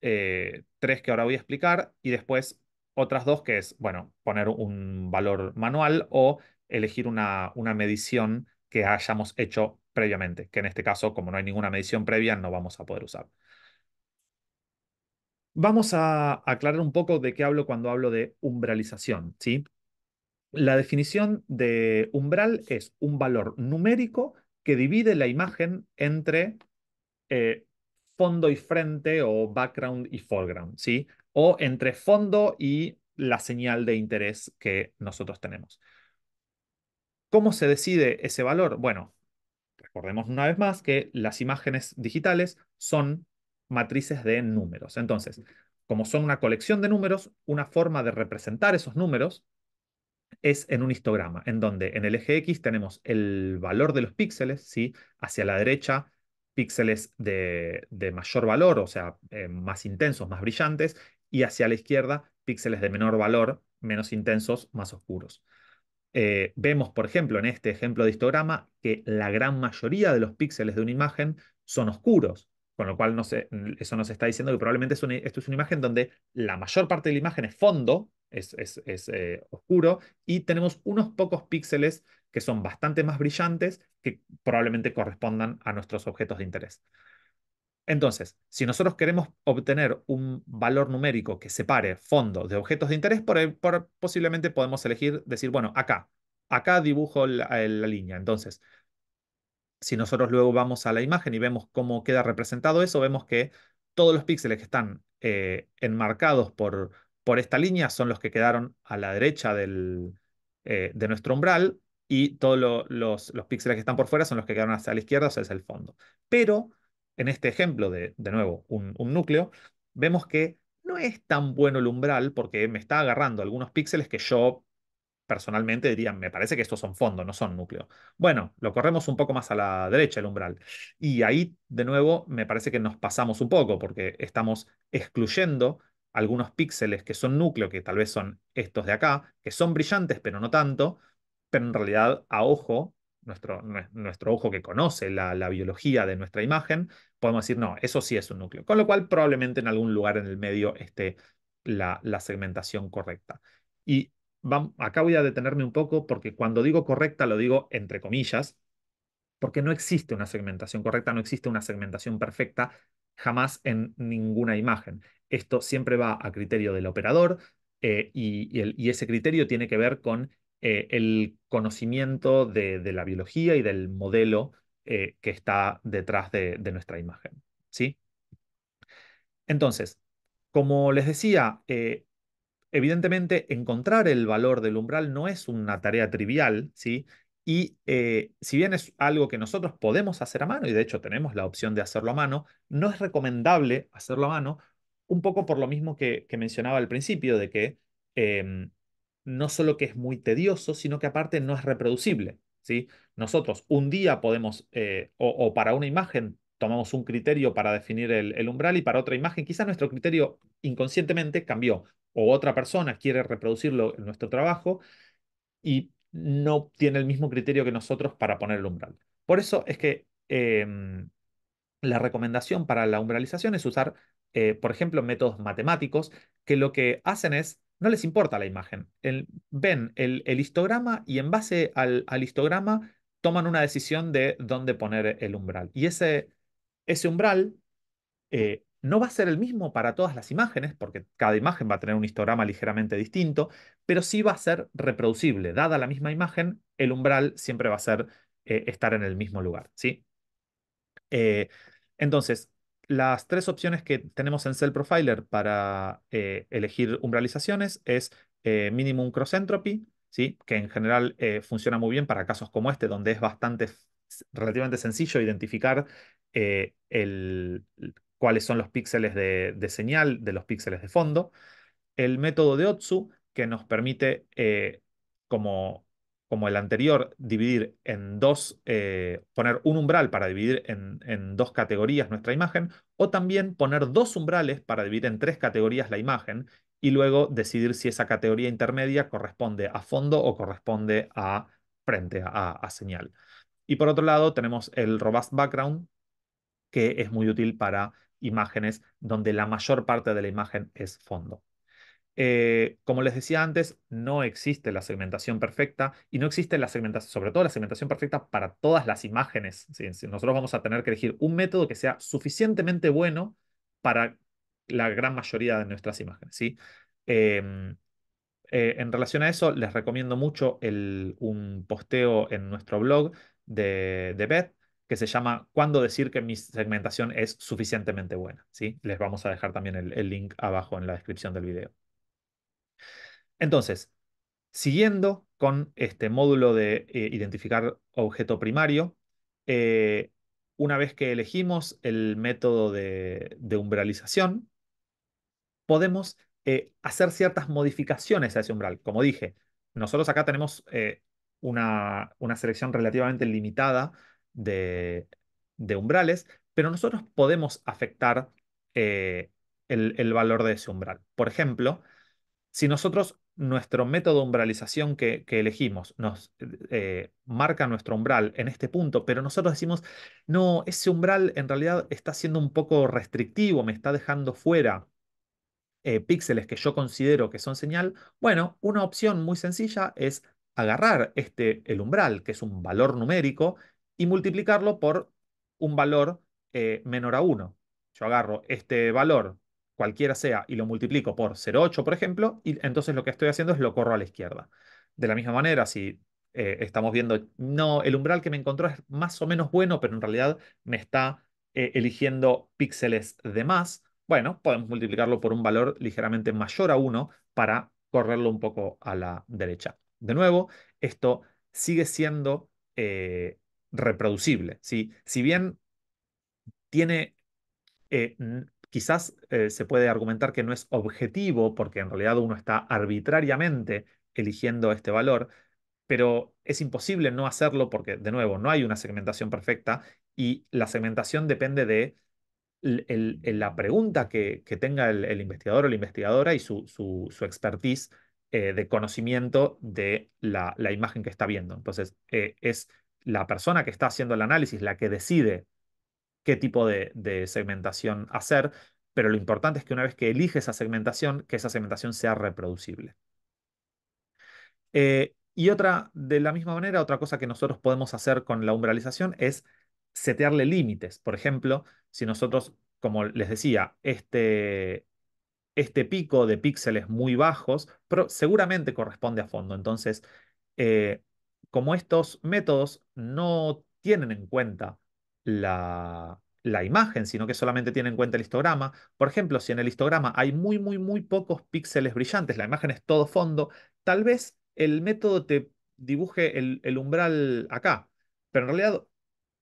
tres que ahora voy a explicar y después otras dos que es, bueno, poner un valor manual o elegir una, una medición que hayamos hecho previamente, que en este caso, como no hay ninguna medición previa, no vamos a poder usar. Vamos a aclarar un poco de qué hablo cuando hablo de umbralización. ¿sí? La definición de umbral es un valor numérico que divide la imagen entre eh, fondo y frente o background y foreground, ¿sí? o entre fondo y la señal de interés que nosotros tenemos. ¿Cómo se decide ese valor? Bueno, recordemos una vez más que las imágenes digitales son matrices de números. Entonces, como son una colección de números, una forma de representar esos números es en un histograma, en donde en el eje X tenemos el valor de los píxeles, ¿sí? hacia la derecha píxeles de, mayor valor, o sea, eh, más intensos, más brillantes, y hacia la izquierda píxeles de menor valor, menos intensos, más oscuros. Eh, vemos, por ejemplo, en este ejemplo de histograma, que la gran mayoría de los píxeles de una imagen son oscuros, con lo cual eso nos está diciendo que probablemente esto es una imagen donde la mayor parte de la imagen es fondo, es, eh, oscuro, y tenemos unos pocos píxeles que son bastante más brillantes, que probablemente correspondan a nuestros objetos de interés. Entonces, si nosotros queremos obtener un valor numérico que separe fondo de objetos de interés, por, posiblemente podemos elegir decir, bueno, acá, acá dibujo eh, la, línea. Entonces, si nosotros luego vamos a la imagen y vemos cómo queda representado eso, vemos que todos los píxeles que están eh, enmarcados por, por, esta línea son los que quedaron a la derecha del, eh, de nuestro umbral y todos los, los, píxeles que están por fuera son los que quedaron hacia la izquierda, o sea, es el fondo. Pero en este ejemplo de, de nuevo, un, núcleo, vemos que no es tan bueno el umbral porque me está agarrando algunos píxeles que yo personalmente diría, me parece que estos son fondo, no son núcleo. Bueno, lo corremos un poco más a la derecha el umbral. Y ahí, de nuevo, me parece que nos pasamos un poco porque estamos excluyendo algunos píxeles que son núcleo, que tal vez son estos de acá, que son brillantes, pero no tanto, pero en realidad a ojo nuestro, nuestro ojo que conoce la, biología de nuestra imagen, podemos decir, no, eso sí es un núcleo. Con lo cual, probablemente en algún lugar en el medio esté la, la segmentación correcta. Y vamos, acá voy a detenerme un poco porque cuando digo correcta lo digo entre comillas, porque no existe una segmentación correcta, no existe una segmentación perfecta jamás en ninguna imagen. Esto siempre va a criterio del operador eh, el, y ese criterio tiene que ver con eh, el conocimiento de, la biología y del modelo eh, que está detrás de, nuestra imagen. ¿sí? Entonces, como les decía, eh, evidentemente encontrar el valor del umbral no es una tarea trivial, ¿sí? Y si bien es algo que nosotros podemos hacer a mano, y de hecho tenemos la opción de hacerlo a mano, no es recomendable hacerlo a mano, un poco por lo mismo que, mencionaba al principio, de que em, no solo que es muy tedioso, sino que aparte no es reproducible. ¿sí? Nosotros un día podemos, eh, o, para una imagen, tomamos un criterio para definir el, umbral y para otra imagen, quizás nuestro criterio inconscientemente cambió, o otra persona quiere reproducirlo en nuestro trabajo y no tiene el mismo criterio que nosotros para poner el umbral. Por eso es que em, la recomendación para la umbralización es usar, eh, por ejemplo, métodos matemáticos que lo que hacen es no les importa la imagen. El, ven el, histograma y en base al, histograma toman una decisión de dónde poner el umbral. Y ese, ese umbral eh, no va a ser el mismo para todas las imágenes, porque cada imagen va a tener un histograma ligeramente distinto, pero sí va a ser reproducible. Dada la misma imagen, el umbral siempre va a ser eh, estar en el mismo lugar. ¿sí? Eh, entonces, las tres opciones que tenemos en Cell Profiler para eh, elegir umbralizaciones es eh, Minimum Cross Entropy, ¿sí? que en general eh, funciona muy bien para casos como este, donde es bastante relativamente sencillo identificar el, cuáles son los píxeles de, de, señal de los píxeles de fondo. El método de Otsu, que nos permite como como el anterior, dividir en dos, eh, poner un umbral para dividir en, dos categorías nuestra imagen, o también poner dos umbrales para dividir en tres categorías la imagen y luego decidir si esa categoría intermedia corresponde a fondo o corresponde a frente, a señal. Y por otro lado, tenemos el Robust Background, que es muy útil para imágenes donde la mayor parte de la imagen es fondo. Eh, como les decía antes, no existe la segmentación perfecta y no existe la segmentación, sobre todo la segmentación perfecta para todas las imágenes. Nosotros vamos a tener que elegir un método que sea suficientemente bueno para la gran mayoría de nuestras imágenes. ¿sí? Em, eh, en relación a eso, les recomiendo mucho un posteo en nuestro blog de, de Beth que se llama ¿Cuándo decir que mi segmentación es suficientemente buena? ¿sí? Les vamos a dejar también el link abajo en la descripción del video. Entonces, siguiendo con este módulo de eh, identificar objeto primario, eh, una vez que elegimos el método de, umbralización, podemos eh, hacer ciertas modificaciones a ese umbral. Como dije, nosotros acá tenemos una, selección relativamente limitada de, umbrales, pero nosotros podemos afectar el, el valor de ese umbral. Por ejemplo, si nosotros nuestro método de umbralización que, elegimos nos eh, marca nuestro umbral en este punto, pero nosotros decimos, no, ese umbral en realidad está siendo un poco restrictivo, me está dejando fuera eh, píxeles que yo considero que son señal, bueno, una opción muy sencilla es agarrar este, el umbral, que es un valor numérico, y multiplicarlo por un valor eh, menor a 1. Yo agarro este valor cualquiera sea, y lo multiplico por 0,8, por ejemplo, y entonces lo que estoy haciendo es lo corro a la izquierda. De la misma manera, si eh, estamos viendo, no, el umbral que me encontró es más o menos bueno, pero en realidad me está eh, eligiendo píxeles de más, bueno, podemos multiplicarlo por un valor ligeramente mayor a 1 para correrlo un poco a la derecha. De nuevo, esto sigue siendo eh, reproducible. Si bien tiene quizás eh, se puede argumentar que no es objetivo, porque en realidad uno está arbitrariamente eligiendo este valor, pero es imposible no hacerlo porque, de nuevo, no hay una segmentación perfecta y la segmentación depende de la pregunta que, tenga el, investigador o la investigadora y su, su, expertise eh, de conocimiento de la, imagen que está viendo. Entonces, eh, es la persona que está haciendo el análisis la que decide qué tipo de, segmentación hacer, pero lo importante es que una vez que elige esa segmentación, que esa segmentación sea reproducible. Eh, y otra, de la misma manera, otra cosa que nosotros podemos hacer con la umbralización es setearle límites. Por ejemplo, si nosotros, como les decía, este, este pico de píxeles muy bajos, pero seguramente corresponde a fondo. Entonces, eh, como estos métodos no tienen en cuenta la, la imagen, sino que solamente tiene en cuenta el histograma. Por ejemplo, si en el histograma hay muy, muy, muy pocos píxeles brillantes, la imagen es todo fondo, tal vez el método te dibuje el, umbral acá, pero en realidad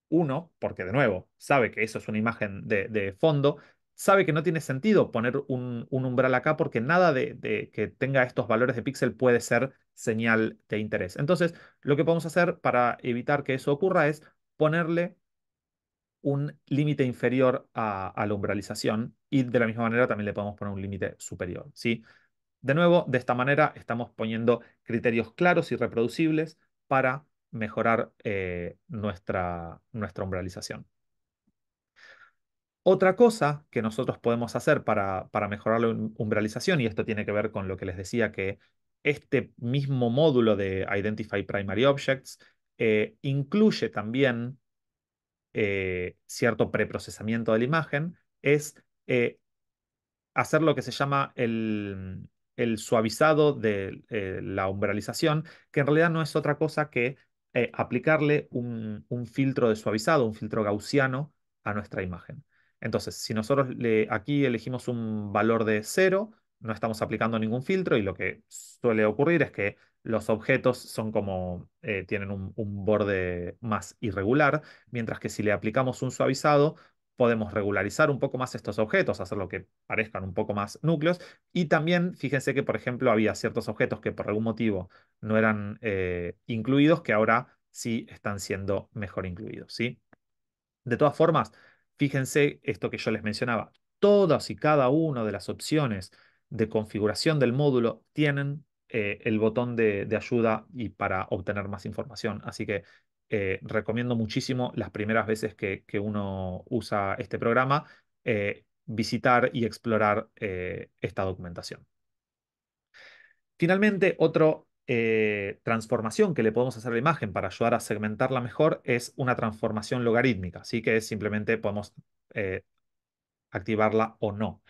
uno, porque de nuevo sabe que eso es una imagen de, fondo, sabe que no tiene sentido poner un, umbral acá porque nada de, de, que tenga estos valores de píxel puede ser señal de interés. Entonces, lo que podemos hacer para evitar que eso ocurra es ponerle un límite inferior a, la umbralización y de la misma manera también le podemos poner un límite superior. ¿sí? De nuevo, de esta manera estamos poniendo criterios claros y reproducibles para mejorar eh, nuestra, nuestra umbralización. Otra cosa que nosotros podemos hacer para, para, mejorar la um, umbralización, y esto tiene que ver con lo que les decía, que este mismo módulo de Identify Primary Objects eh, incluye también eh, cierto preprocesamiento de la imagen, es eh, hacer lo que se llama el, suavizado de eh, la umbralización, que en realidad no es otra cosa que aplicarle un, filtro de suavizado, un filtro gaussiano a nuestra imagen. Entonces, si nosotros aquí elegimos un valor de cero no estamos aplicando ningún filtro y lo que suele ocurrir es que los objetos son como, eh, tienen un, borde más irregular, mientras que si le aplicamos un suavizado, podemos regularizar un poco más estos objetos, hacerlo que parezcan un poco más núcleos. Y también, fíjense que, por ejemplo, había ciertos objetos que por algún motivo no eran eh, incluidos, que ahora sí están siendo mejor incluidos. ¿sí? De todas formas, fíjense esto que yo les mencionaba, todas y cada una de las opciones de configuración del módulo tienen eh, el botón de, ayuda y para obtener más información. Así que eh, recomiendo muchísimo las primeras veces que, uno usa este programa eh, visitar y explorar esta documentación. Finalmente, otra transformación que le podemos hacer a la imagen para ayudar a segmentarla mejor es una transformación logarítmica, así que simplemente podemos activarla o no.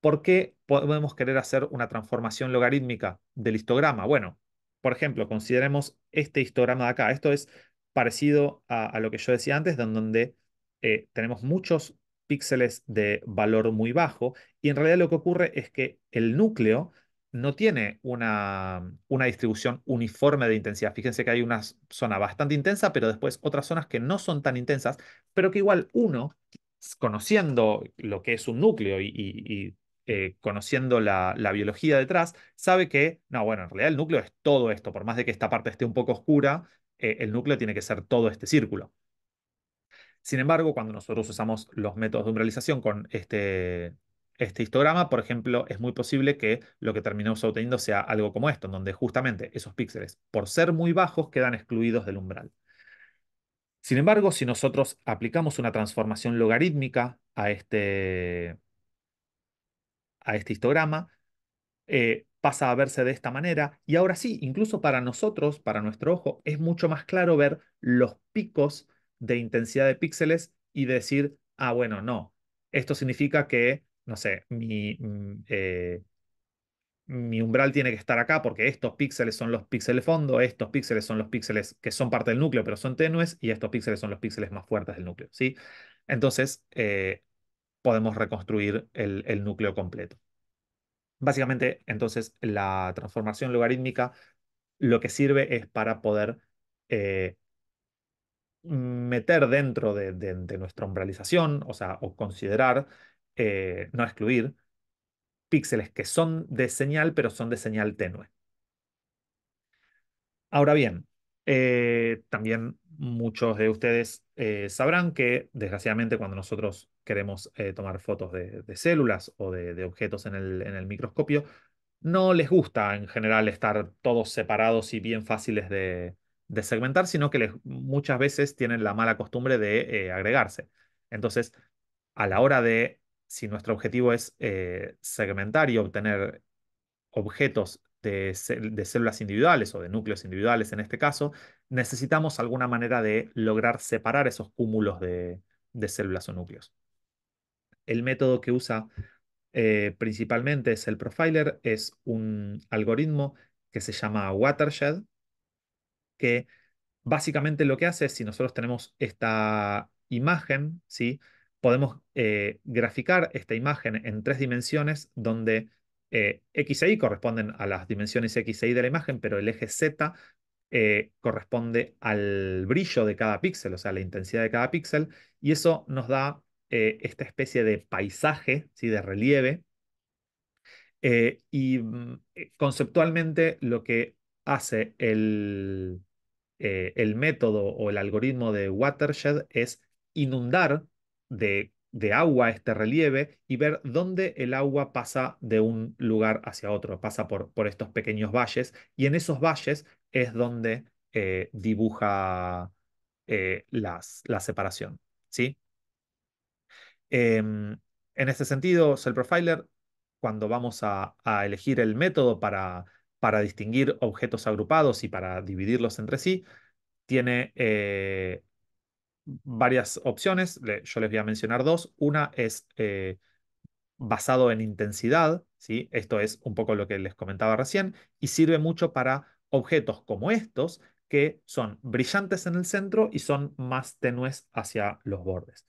¿Por qué podemos querer hacer una transformación logarítmica del histograma. Bueno, por ejemplo, consideremos este histograma de acá. Esto es parecido a, lo que yo decía antes, donde eh, tenemos muchos píxeles de valor muy bajo y en realidad lo que ocurre es que el núcleo no tiene una, una, distribución uniforme de intensidad. Fíjense que hay una zona bastante intensa, pero después otras zonas que no son tan intensas, pero que igual uno, conociendo lo que es un núcleo y eh, conociendo la, biología detrás, sabe que, no, bueno, en realidad el núcleo es todo esto, por más de que esta parte esté un poco oscura, eh, el núcleo tiene que ser todo este círculo. Sin embargo, cuando nosotros usamos los métodos de umbralización con este, este histograma, por ejemplo, es muy posible que lo que terminemos obteniendo sea algo como esto, en donde justamente esos píxeles, por ser muy bajos, quedan excluidos del umbral. Sin embargo, si nosotros aplicamos una transformación logarítmica a este, a este histograma, eh, pasa a verse de esta manera y ahora sí, incluso para nosotros, para nuestro ojo, es mucho más claro ver los picos de intensidad de píxeles y decir, ah, bueno, no, esto significa que, no sé, mi, mm, eh, mi umbral tiene que estar acá porque estos píxeles son los píxeles de fondo, estos píxeles son los píxeles que son parte del núcleo pero son tenues y estos píxeles son los píxeles más fuertes del núcleo, ¿sí? Entonces, eh, podemos reconstruir el, núcleo completo. Básicamente, entonces, la transformación logarítmica lo que sirve es para poder eh, meter dentro de, nuestra umbralización, o sea, o considerar, eh, no excluir, píxeles que son de señal, pero son de señal tenue. Ahora bien, eh, también muchos de ustedes eh, sabrán que, desgraciadamente, cuando nosotros queremos eh, tomar fotos de, células o de, objetos en el, microscopio, no les gusta en general estar todos separados y bien fáciles de, segmentar, sino que muchas veces tienen la mala costumbre de eh, agregarse. Entonces, a la hora de, si nuestro objetivo es segmentar y obtener objetos de, células individuales o de núcleos individuales en este caso, necesitamos alguna manera de lograr separar esos cúmulos de, células o núcleos. El método que usa eh, principalmente es el profiler, es un algoritmo que se llama Watershed, que básicamente lo que hace es, si nosotros tenemos esta imagen, podemos eh, graficar esta imagen en tres dimensiones donde eh, X e Y corresponden a las dimensiones X e Y de la imagen, pero el eje Z eh, corresponde al brillo de cada píxel, o sea, la intensidad de cada píxel, y eso nos da eh, esta especie de paisaje, ¿sí? de relieve. y mm, conceptualmente lo que hace el, el método o el algoritmo de Watershed es inundar de de agua este relieve y ver dónde el agua pasa de un lugar hacia otro, pasa por, por estos pequeños valles y en esos valles es donde eh, dibuja eh, las, la separación. ¿sí? Em, en este sentido, Cell Profiler, cuando vamos a, elegir el método para, para distinguir objetos agrupados y para dividirlos entre sí, tiene eh, varias opciones, yo les voy a mencionar dos. Una es eh, basado en intensidad, ¿sí? esto es un poco lo que les comentaba recién, y sirve mucho para objetos como estos, que son brillantes en el centro y son más tenues hacia los bordes.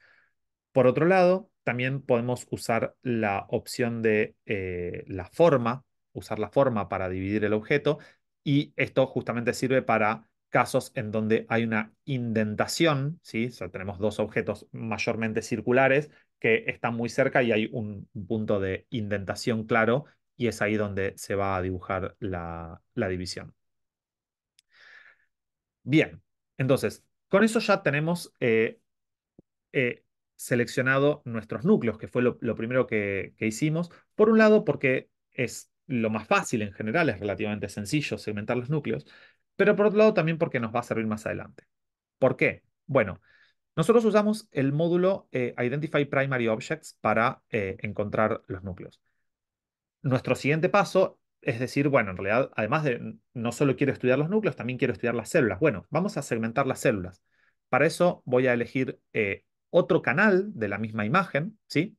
Por otro lado, también podemos usar la opción de eh, la forma, usar la forma para dividir el objeto, y esto justamente sirve para casos en donde hay una indentación, ¿sí? tenemos dos objetos mayormente circulares que están muy cerca y hay un punto de indentación claro y es ahí donde se va a dibujar la, división. Bien, entonces, con eso ya tenemos eh, eh, seleccionado nuestros núcleos, que fue lo, primero que hicimos. Por un lado, porque es lo más fácil en general, es relativamente sencillo segmentar los núcleos, pero por otro lado también porque nos va a servir más adelante. ¿Por qué? Bueno, nosotros usamos el módulo eh, Identify Primary Objects para eh, encontrar los núcleos. Nuestro siguiente paso es decir, bueno, en realidad, además de no solo quiero estudiar los núcleos, también quiero estudiar las células. Bueno, vamos a segmentar las células. Para eso voy a elegir eh, otro canal de la misma imagen, ¿sí?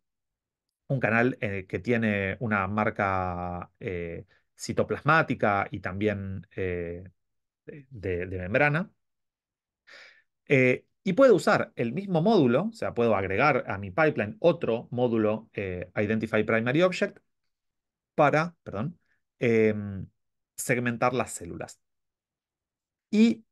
Un canal que tiene una marca citoplasmática y también de, membrana. Eh, y puedo usar el mismo módulo, o sea, puedo agregar a mi pipeline otro módulo eh, Identify Primary Object para, perdón, em, segmentar las células. Y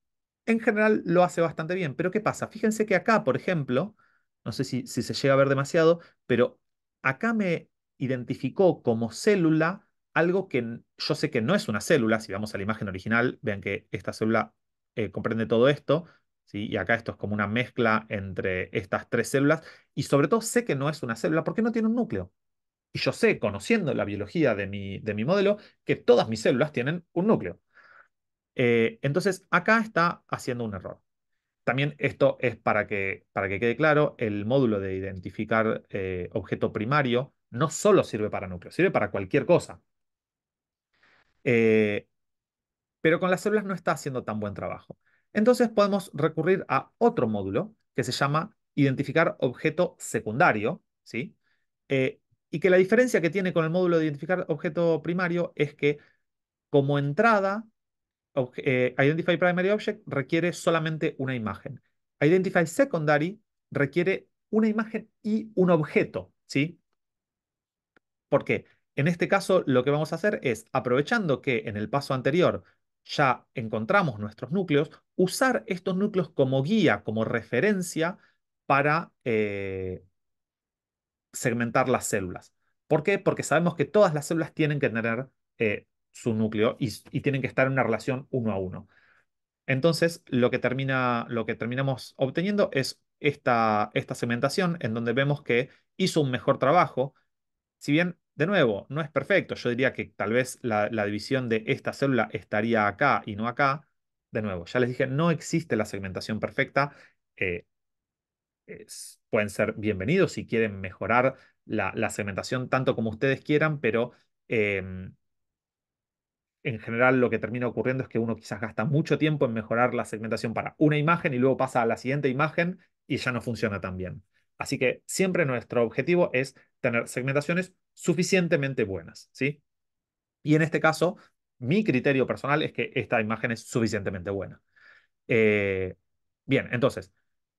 en general lo hace bastante bien, pero ¿qué pasa? Fíjense que acá, por ejemplo, no sé si se llega a ver demasiado, pero acá me identificó como célula algo que yo sé que no es una célula, si vamos a la imagen original, vean que esta célula eh, comprende todo esto, y acá esto es como una mezcla entre estas tres células, y sobre todo sé que no es una célula porque no tiene un núcleo. Y yo sé, conociendo la biología de mi, de mi modelo, que todas mis células tienen un núcleo. Eh, entonces, acá está haciendo un error. También esto es para que, para que quede claro, el módulo de identificar eh, objeto primario no solo sirve para núcleo, sirve para cualquier cosa. Eh, pero con las células no está haciendo tan buen trabajo. Entonces podemos recurrir a otro módulo que se llama identificar objeto secundario, ¿sí? Eh, y que la diferencia que tiene con el módulo de identificar objeto primario es que como entrada, eh, Identify Primary Object requiere solamente una imagen. Identify Secondary requiere una imagen y un objeto, ¿sí? ¿Por qué? En este caso, lo que vamos a hacer es, aprovechando que en el paso anterior ya encontramos nuestros núcleos, usar estos núcleos como guía, como referencia para eh, segmentar las células. ¿Por qué? Porque sabemos que todas las células tienen que tener eh, su núcleo y, tienen que estar en una relación uno a uno. Entonces, lo que, termina, lo que terminamos obteniendo es esta, esta segmentación en donde vemos que hizo un mejor trabajo. Si bien de nuevo, no es perfecto. Yo diría que tal vez la, división de esta célula estaría acá y no acá. De nuevo, ya les dije, no existe la segmentación perfecta. Eh, pueden ser bienvenidos si quieren mejorar la, segmentación tanto como ustedes quieran, pero em, en general lo que termina ocurriendo es que uno quizás gasta mucho tiempo en mejorar la segmentación para una imagen y luego pasa a la siguiente imagen y ya no funciona tan bien. Así que siempre nuestro objetivo es tener segmentaciones suficientemente buenas, ¿sí? Y en este caso, mi criterio personal es que esta imagen es suficientemente buena. Eh, bien, entonces,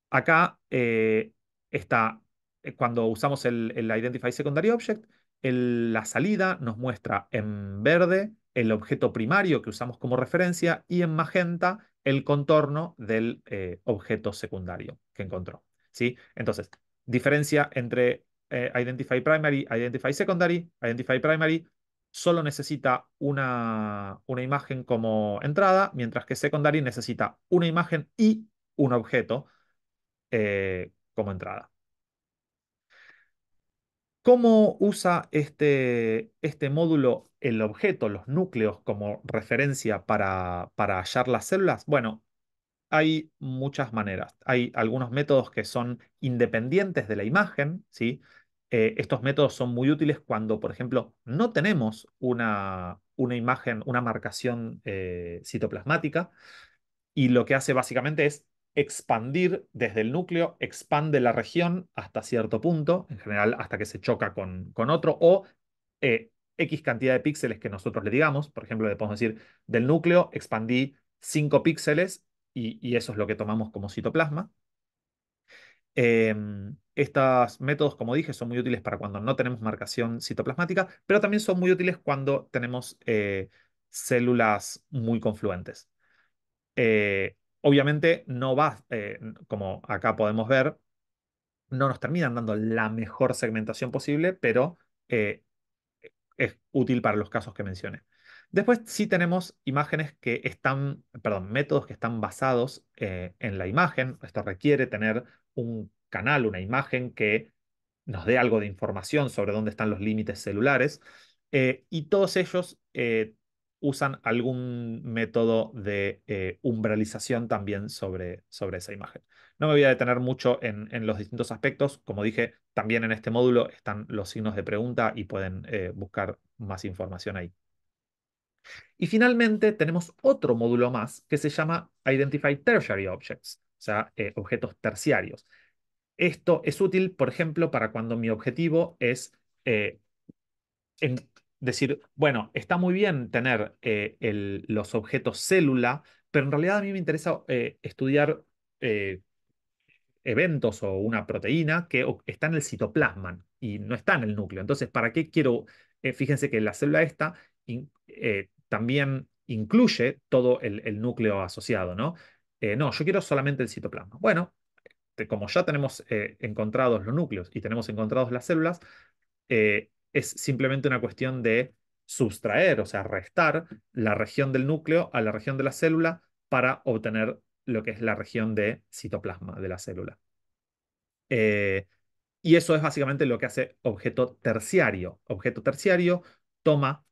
acá eh, está, eh, cuando usamos el, el Identify Secondary Object, la salida nos muestra en verde el objeto primario que usamos como referencia y en magenta el contorno del objeto secundario que encontró. ¿sí? Entonces, diferencia entre eh, identify primary, identify secondary, identify primary solo necesita una, imagen como entrada, mientras que secondary necesita una imagen y un objeto eh, como entrada. ¿Cómo usa este, este, módulo el objeto, los núcleos, como referencia para, para hallar las células? Bueno, hay muchas maneras. Hay algunos métodos que son independientes de la imagen, ¿sí? Eh, estos métodos son muy útiles cuando, por ejemplo, no tenemos una, imagen, una marcación eh, citoplasmática y lo que hace básicamente es expandir desde el núcleo, expande la región hasta cierto punto, en general hasta que se choca con, con otro o eh, X cantidad de píxeles que nosotros le digamos, por ejemplo, le podemos decir del núcleo expandí 5 píxeles y eso es lo que tomamos como citoplasma. Em, estos métodos, como dije, son muy útiles para cuando no tenemos marcación citoplasmática, pero también son muy útiles cuando tenemos eh, células muy confluentes. Eh, obviamente no va, eh, como acá podemos ver, no nos terminan dando la mejor segmentación posible, pero es útil para los casos que mencioné. Después sí tenemos imágenes que están, perdón, métodos que están basados en la imagen. Esto requiere tener un canal, una imagen que nos dé algo de información sobre dónde están los límites celulares. Eh, y todos ellos eh, usan algún método de eh, umbralización también sobre, sobre, esa imagen. No me voy a detener mucho en, en, los distintos aspectos. Como dije, también en este módulo están los signos de pregunta y pueden buscar más información ahí. Y finalmente tenemos otro módulo más que se llama Identify Tertiary Objects o sea, eh, objetos terciarios. Esto es útil, por ejemplo, para cuando mi objetivo es eh, decir, bueno, está muy bien tener eh, los objetos célula, pero en realidad a mí me interesa estudiar eventos o una proteína que está en el citoplasma y no está en el núcleo. Entonces, ¿para qué quiero? fíjense que la célula esta también incluye todo el núcleo asociado, ¿no? Eh, no, yo quiero solamente el citoplasma. Bueno, como ya tenemos eh, encontrados los núcleos y tenemos encontrados las células, eh, es simplemente una cuestión de sustraer, o sea, restar la región del núcleo a la región de la célula para obtener lo que es la región de citoplasma de la célula. y eso es básicamente lo que hace objeto terciario. Objeto terciario toma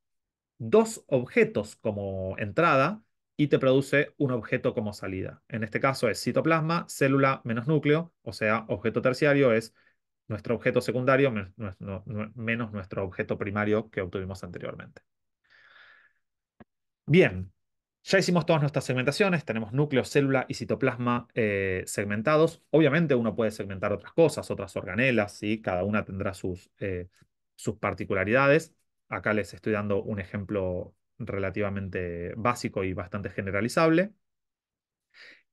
dos objetos como entrada, y te produce un objeto como salida. En este caso es citoplasma, célula menos núcleo, o sea, objeto terciario es nuestro objeto secundario menos, nuestro objeto primario que obtuvimos anteriormente. Bien, ya hicimos todas nuestras segmentaciones, tenemos núcleo, célula y citoplasma eh, segmentados. Obviamente uno puede segmentar otras cosas, otras organelas, cada una tendrá sus, eh, sus particularidades. Acá les estoy dando un ejemplo relativamente básico y bastante generalizable.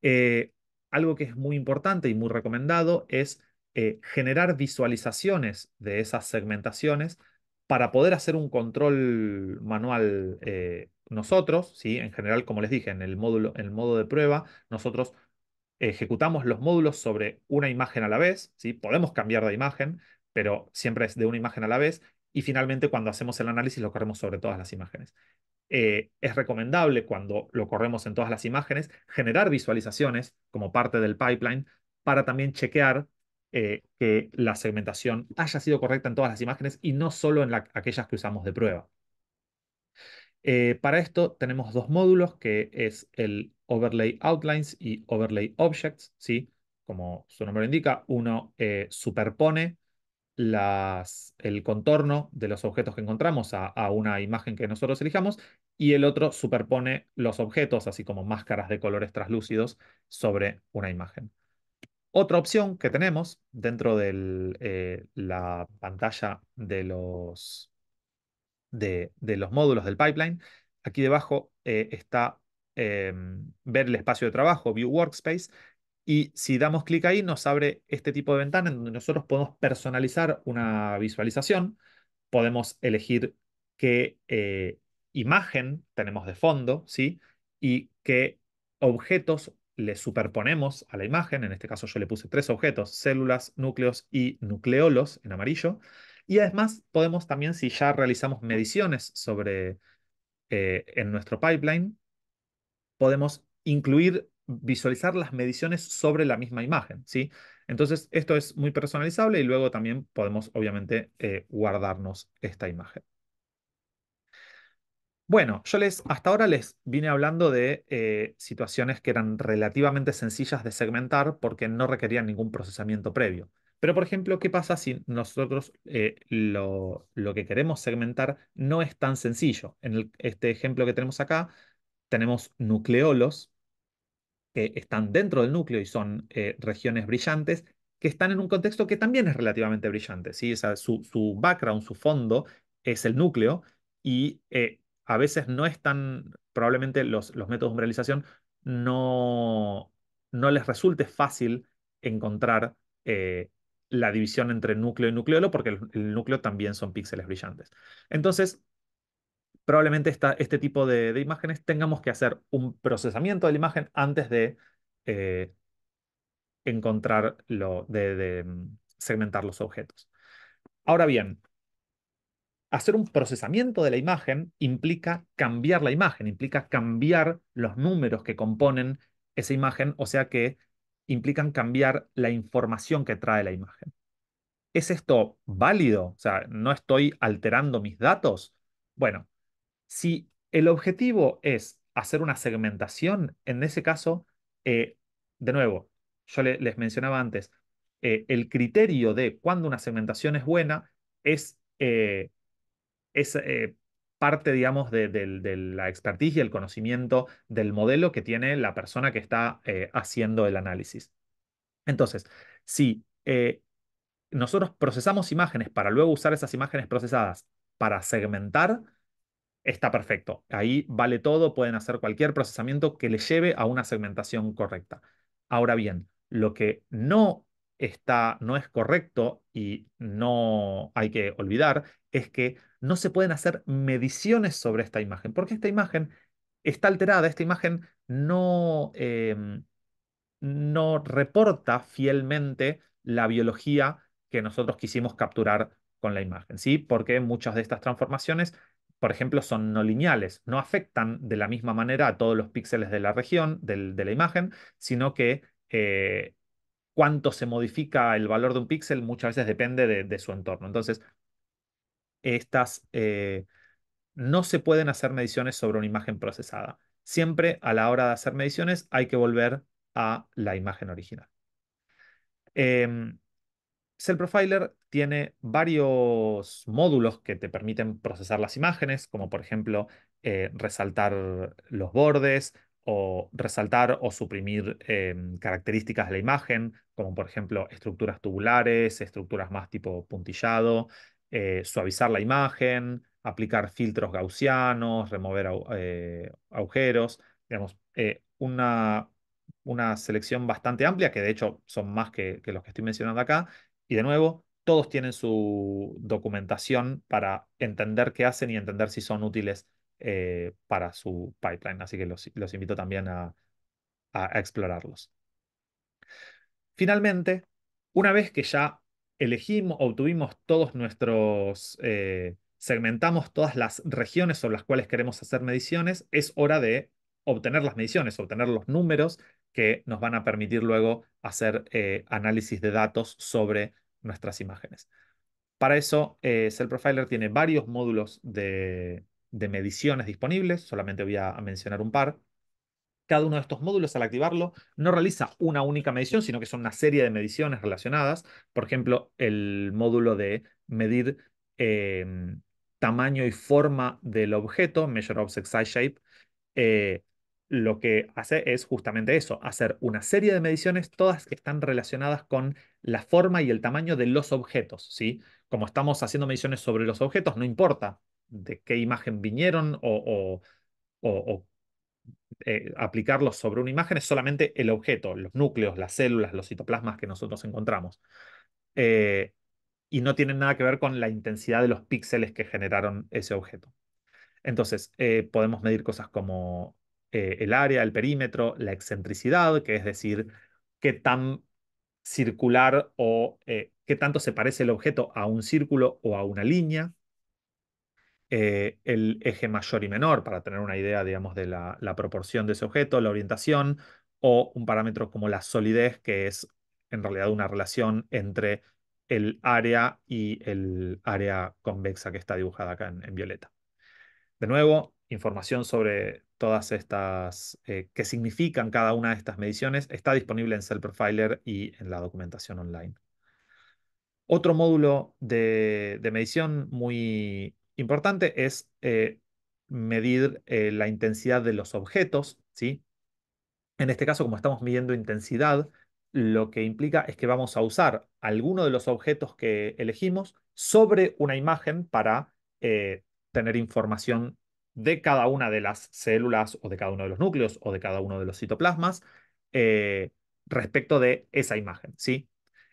Eh, algo que es muy importante y muy recomendado es eh, generar visualizaciones de esas segmentaciones para poder hacer un control manual eh, nosotros, ¿sí? en general, como les dije, en el, módulo, el modo de prueba, nosotros ejecutamos los módulos sobre una imagen a la vez, ¿sí? podemos cambiar de imagen, pero siempre es de una imagen a la vez, y finalmente cuando hacemos el análisis lo corremos sobre todas las imágenes. Eh, es recomendable cuando lo corremos en todas las imágenes generar visualizaciones como parte del pipeline para también chequear eh, que la segmentación haya sido correcta en todas las imágenes y no solo en aquellas que usamos de prueba. Eh, para esto tenemos dos módulos que es el Overlay Outlines y Overlay Objects, ¿sí? como su nombre indica, uno superpone el contorno de los objetos que encontramos a, una imagen que nosotros elijamos y el otro superpone los objetos, así como máscaras de colores translúcidos, sobre una imagen. Otra opción que tenemos dentro de eh, la pantalla de los, de, los módulos del pipeline, aquí debajo eh, está em, ver el espacio de trabajo, View Workspace, y si damos clic ahí, nos abre este tipo de ventana en donde nosotros podemos personalizar una visualización. Podemos elegir qué eh, imagen tenemos de fondo, ¿sí? Y qué objetos le superponemos a la imagen. En este caso yo le puse tres objetos, células, núcleos y nucleolos en amarillo. Y además podemos también, si ya realizamos mediciones sobre eh, en nuestro pipeline, podemos incluir visualizar las mediciones sobre la misma imagen, ¿sí? Entonces, esto es muy personalizable y luego también podemos, obviamente, eh, guardarnos esta imagen. Bueno, yo les, hasta ahora les vine hablando de eh, situaciones que eran relativamente sencillas de segmentar porque no requerían ningún procesamiento previo. Pero, por ejemplo, ¿qué pasa si nosotros eh, lo, que queremos segmentar no es tan sencillo? En este ejemplo que tenemos acá, tenemos nucleolos, que están dentro del núcleo y son eh, regiones brillantes, que están en un contexto que también es relativamente brillante, ¿sí? su, background, su fondo es el núcleo y eh, a veces no están, probablemente los, los métodos de umbralización no, no les resulte fácil encontrar eh, la división entre núcleo y nucleolo, porque el, núcleo también son píxeles brillantes. Entonces, probablemente este tipo de, imágenes tengamos que hacer un procesamiento de la imagen antes de eh, encontrar, de mm, segmentar los objetos. Ahora bien, hacer un procesamiento de la imagen implica cambiar la imagen, implica cambiar los números que componen esa imagen, o sea que implican cambiar la información que trae la imagen. ¿Es esto válido? O sea, ¿no estoy alterando mis datos? Bueno, si el objetivo es hacer una segmentación, en ese caso, eh, de nuevo, yo les mencionaba antes, eh, el criterio de cuándo una segmentación es buena es, eh, parte, digamos, de, de, la expertise y el conocimiento del modelo que tiene la persona que está haciendo el análisis. Entonces, si nosotros procesamos imágenes para luego usar esas imágenes procesadas para segmentar, está perfecto. Ahí vale todo, pueden hacer cualquier procesamiento que les lleve a una segmentación correcta. Ahora bien, lo que no está, no es correcto y no hay que olvidar es que no se pueden hacer mediciones sobre esta imagen, porque esta imagen está alterada, esta imagen no, em, no reporta fielmente la biología que nosotros quisimos capturar con la imagen, ¿sí? Porque muchas de estas transformaciones por ejemplo, son no lineales, no afectan de la misma manera a todos los píxeles de la región, de la imagen, sino que eh, cuánto se modifica el valor de un píxel muchas veces depende de, su entorno. Entonces, estas eh, no se pueden hacer mediciones sobre una imagen procesada. Siempre a la hora de hacer mediciones hay que volver a la imagen original. Em, Cell Profiler tiene varios módulos que te permiten procesar las imágenes, como por ejemplo eh, resaltar los bordes o resaltar o suprimir em, características de la imagen, como por ejemplo estructuras tubulares, estructuras más tipo puntillado, eh, suavizar la imagen, aplicar filtros gaussianos, remover eh, agujeros, digamos, una, selección bastante amplia, que de hecho son más que, los que estoy mencionando acá, y de nuevo, todos tienen su documentación para entender qué hacen y entender si son útiles eh, para su pipeline. Así que los, invito también a, explorarlos. Finalmente, una vez que ya elegimos, obtuvimos todos nuestros, eh, segmentamos todas las regiones sobre las cuales queremos hacer mediciones, es hora de obtener las mediciones, obtener los números que nos van a permitir luego hacer eh, análisis de datos sobre nuestras imágenes. Para eso, eh, Cell Profiler tiene varios módulos de, mediciones disponibles, solamente voy a, mencionar un par. Cada uno de estos módulos, al activarlo, no realiza una única medición, sino que son una serie de mediciones relacionadas. Por ejemplo, el módulo de medir em, tamaño y forma del objeto, Measure Object Size Shape, eh, lo que hace es justamente eso, hacer una serie de mediciones, todas que están relacionadas con la forma y el tamaño de los objetos, ¿sí? Como estamos haciendo mediciones sobre los objetos, no importa de qué imagen vinieron o, eh, aplicarlos sobre una imagen, es solamente el objeto, los núcleos, las células, los citoplasmas que nosotros encontramos. Eh, y no tienen nada que ver con la intensidad de los píxeles que generaron ese objeto. Entonces, eh, podemos medir cosas como eh, el área, el perímetro, la excentricidad, que es decir, qué tan circular o eh, qué tanto se parece el objeto a un círculo o a una línea, eh, el eje mayor y menor, para tener una idea, digamos, de la, proporción de ese objeto, la orientación, o un parámetro como la solidez, que es en realidad una relación entre el área y el área convexa que está dibujada acá en violeta. De nuevo, información sobre todas estas, eh, que qué significan cada una de estas mediciones, está disponible en Cell Profiler y en la documentación online. Otro módulo de, medición muy importante es eh, medir eh, la intensidad de los objetos. ¿sí? En este caso, como estamos midiendo intensidad, lo que implica es que vamos a usar alguno de los objetos que elegimos sobre una imagen para tener información de cada una de las células o de cada uno de los núcleos o de cada uno de los citoplasmas eh, respecto de esa imagen, ¿sí?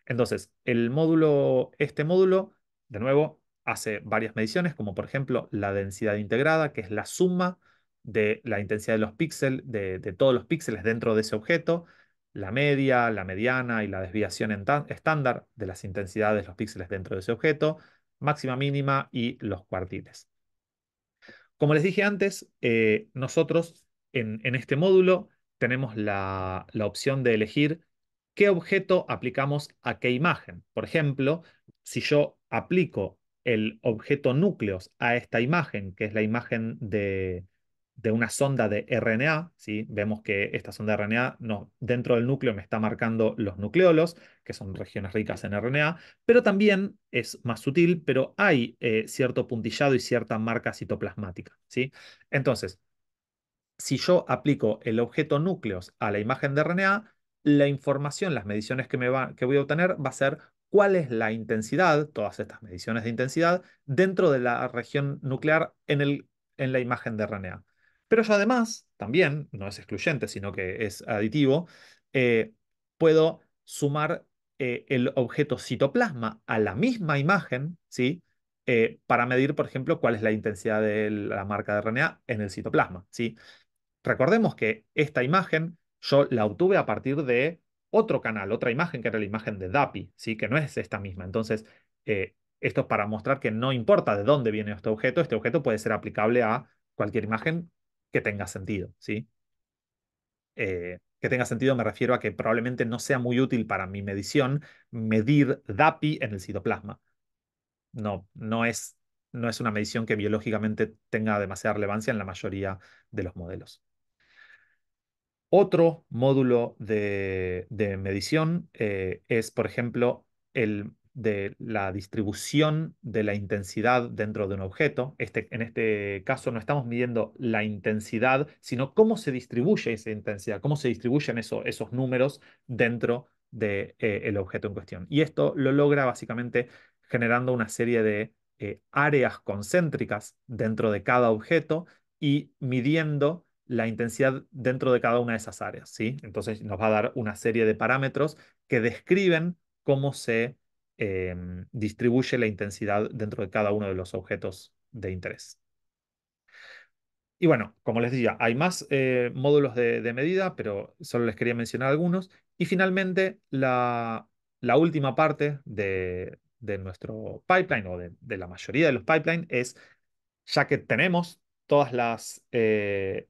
Entonces, el módulo, este módulo, de nuevo, hace varias mediciones, como por ejemplo la densidad integrada, que es la suma de la intensidad de los píxeles, de, todos los píxeles dentro de ese objeto, la media, la mediana y la desviación estándar de las intensidades de los píxeles dentro de ese objeto, máxima mínima y los cuartiles. Como les dije antes, eh, nosotros en, este módulo tenemos la opción de elegir qué objeto aplicamos a qué imagen. Por ejemplo, si yo aplico el objeto núcleos a esta imagen, que es la imagen de, de una sonda de RNA, ¿sí? vemos que esta sonda de RNA no, dentro del núcleo me está marcando los nucleolos, que son regiones ricas en RNA, pero también es más sutil, pero hay eh, cierto puntillado y cierta marca citoplasmática. ¿sí? Entonces, si yo aplico el objeto núcleos a la imagen de RNA, la información, las mediciones que, me que voy a obtener va a ser cuál es la intensidad, todas estas mediciones de intensidad, dentro de la región nuclear en, el, en la imagen de RNA. Pero yo además, también, no es excluyente, sino que es aditivo, eh, puedo sumar eh, el objeto citoplasma a la misma imagen, ¿sí? Eh, para medir, por ejemplo, cuál es la intensidad de la marca de RNA en el citoplasma, ¿sí? Recordemos que esta imagen yo la obtuve a partir de otro canal, otra imagen que era la imagen de DAPI, ¿sí? que no es esta misma. Entonces, esto es para mostrar que no importa de dónde viene este objeto, este objeto puede ser aplicable a cualquier imagen que tenga sentido, ¿sí? Eh, que tenga sentido me refiero a que probablemente no sea muy útil para mi medición medir DAPI en el citoplasma. No, no es, no es una medición que biológicamente tenga demasiada relevancia en la mayoría de los modelos. Otro módulo de, medición eh, es, por ejemplo, el de la distribución de la intensidad dentro de un objeto. Este, en este caso no estamos midiendo la intensidad, sino cómo se distribuye esa intensidad, cómo se distribuyen esos números dentro del de, eh, el objeto en cuestión. Y esto lo logra básicamente generando una serie de eh, áreas concéntricas dentro de cada objeto y midiendo la intensidad dentro de cada una de esas áreas. ¿sí? Entonces nos va a dar una serie de parámetros que describen cómo se Em, distribuye la intensidad dentro de cada uno de los objetos de interés. Y bueno, como les decía, hay más eh, módulos de, medida, pero solo les quería mencionar algunos. Y finalmente, la, última parte de, nuestro pipeline o de, la mayoría de los pipelines es, ya que tenemos todas las, eh,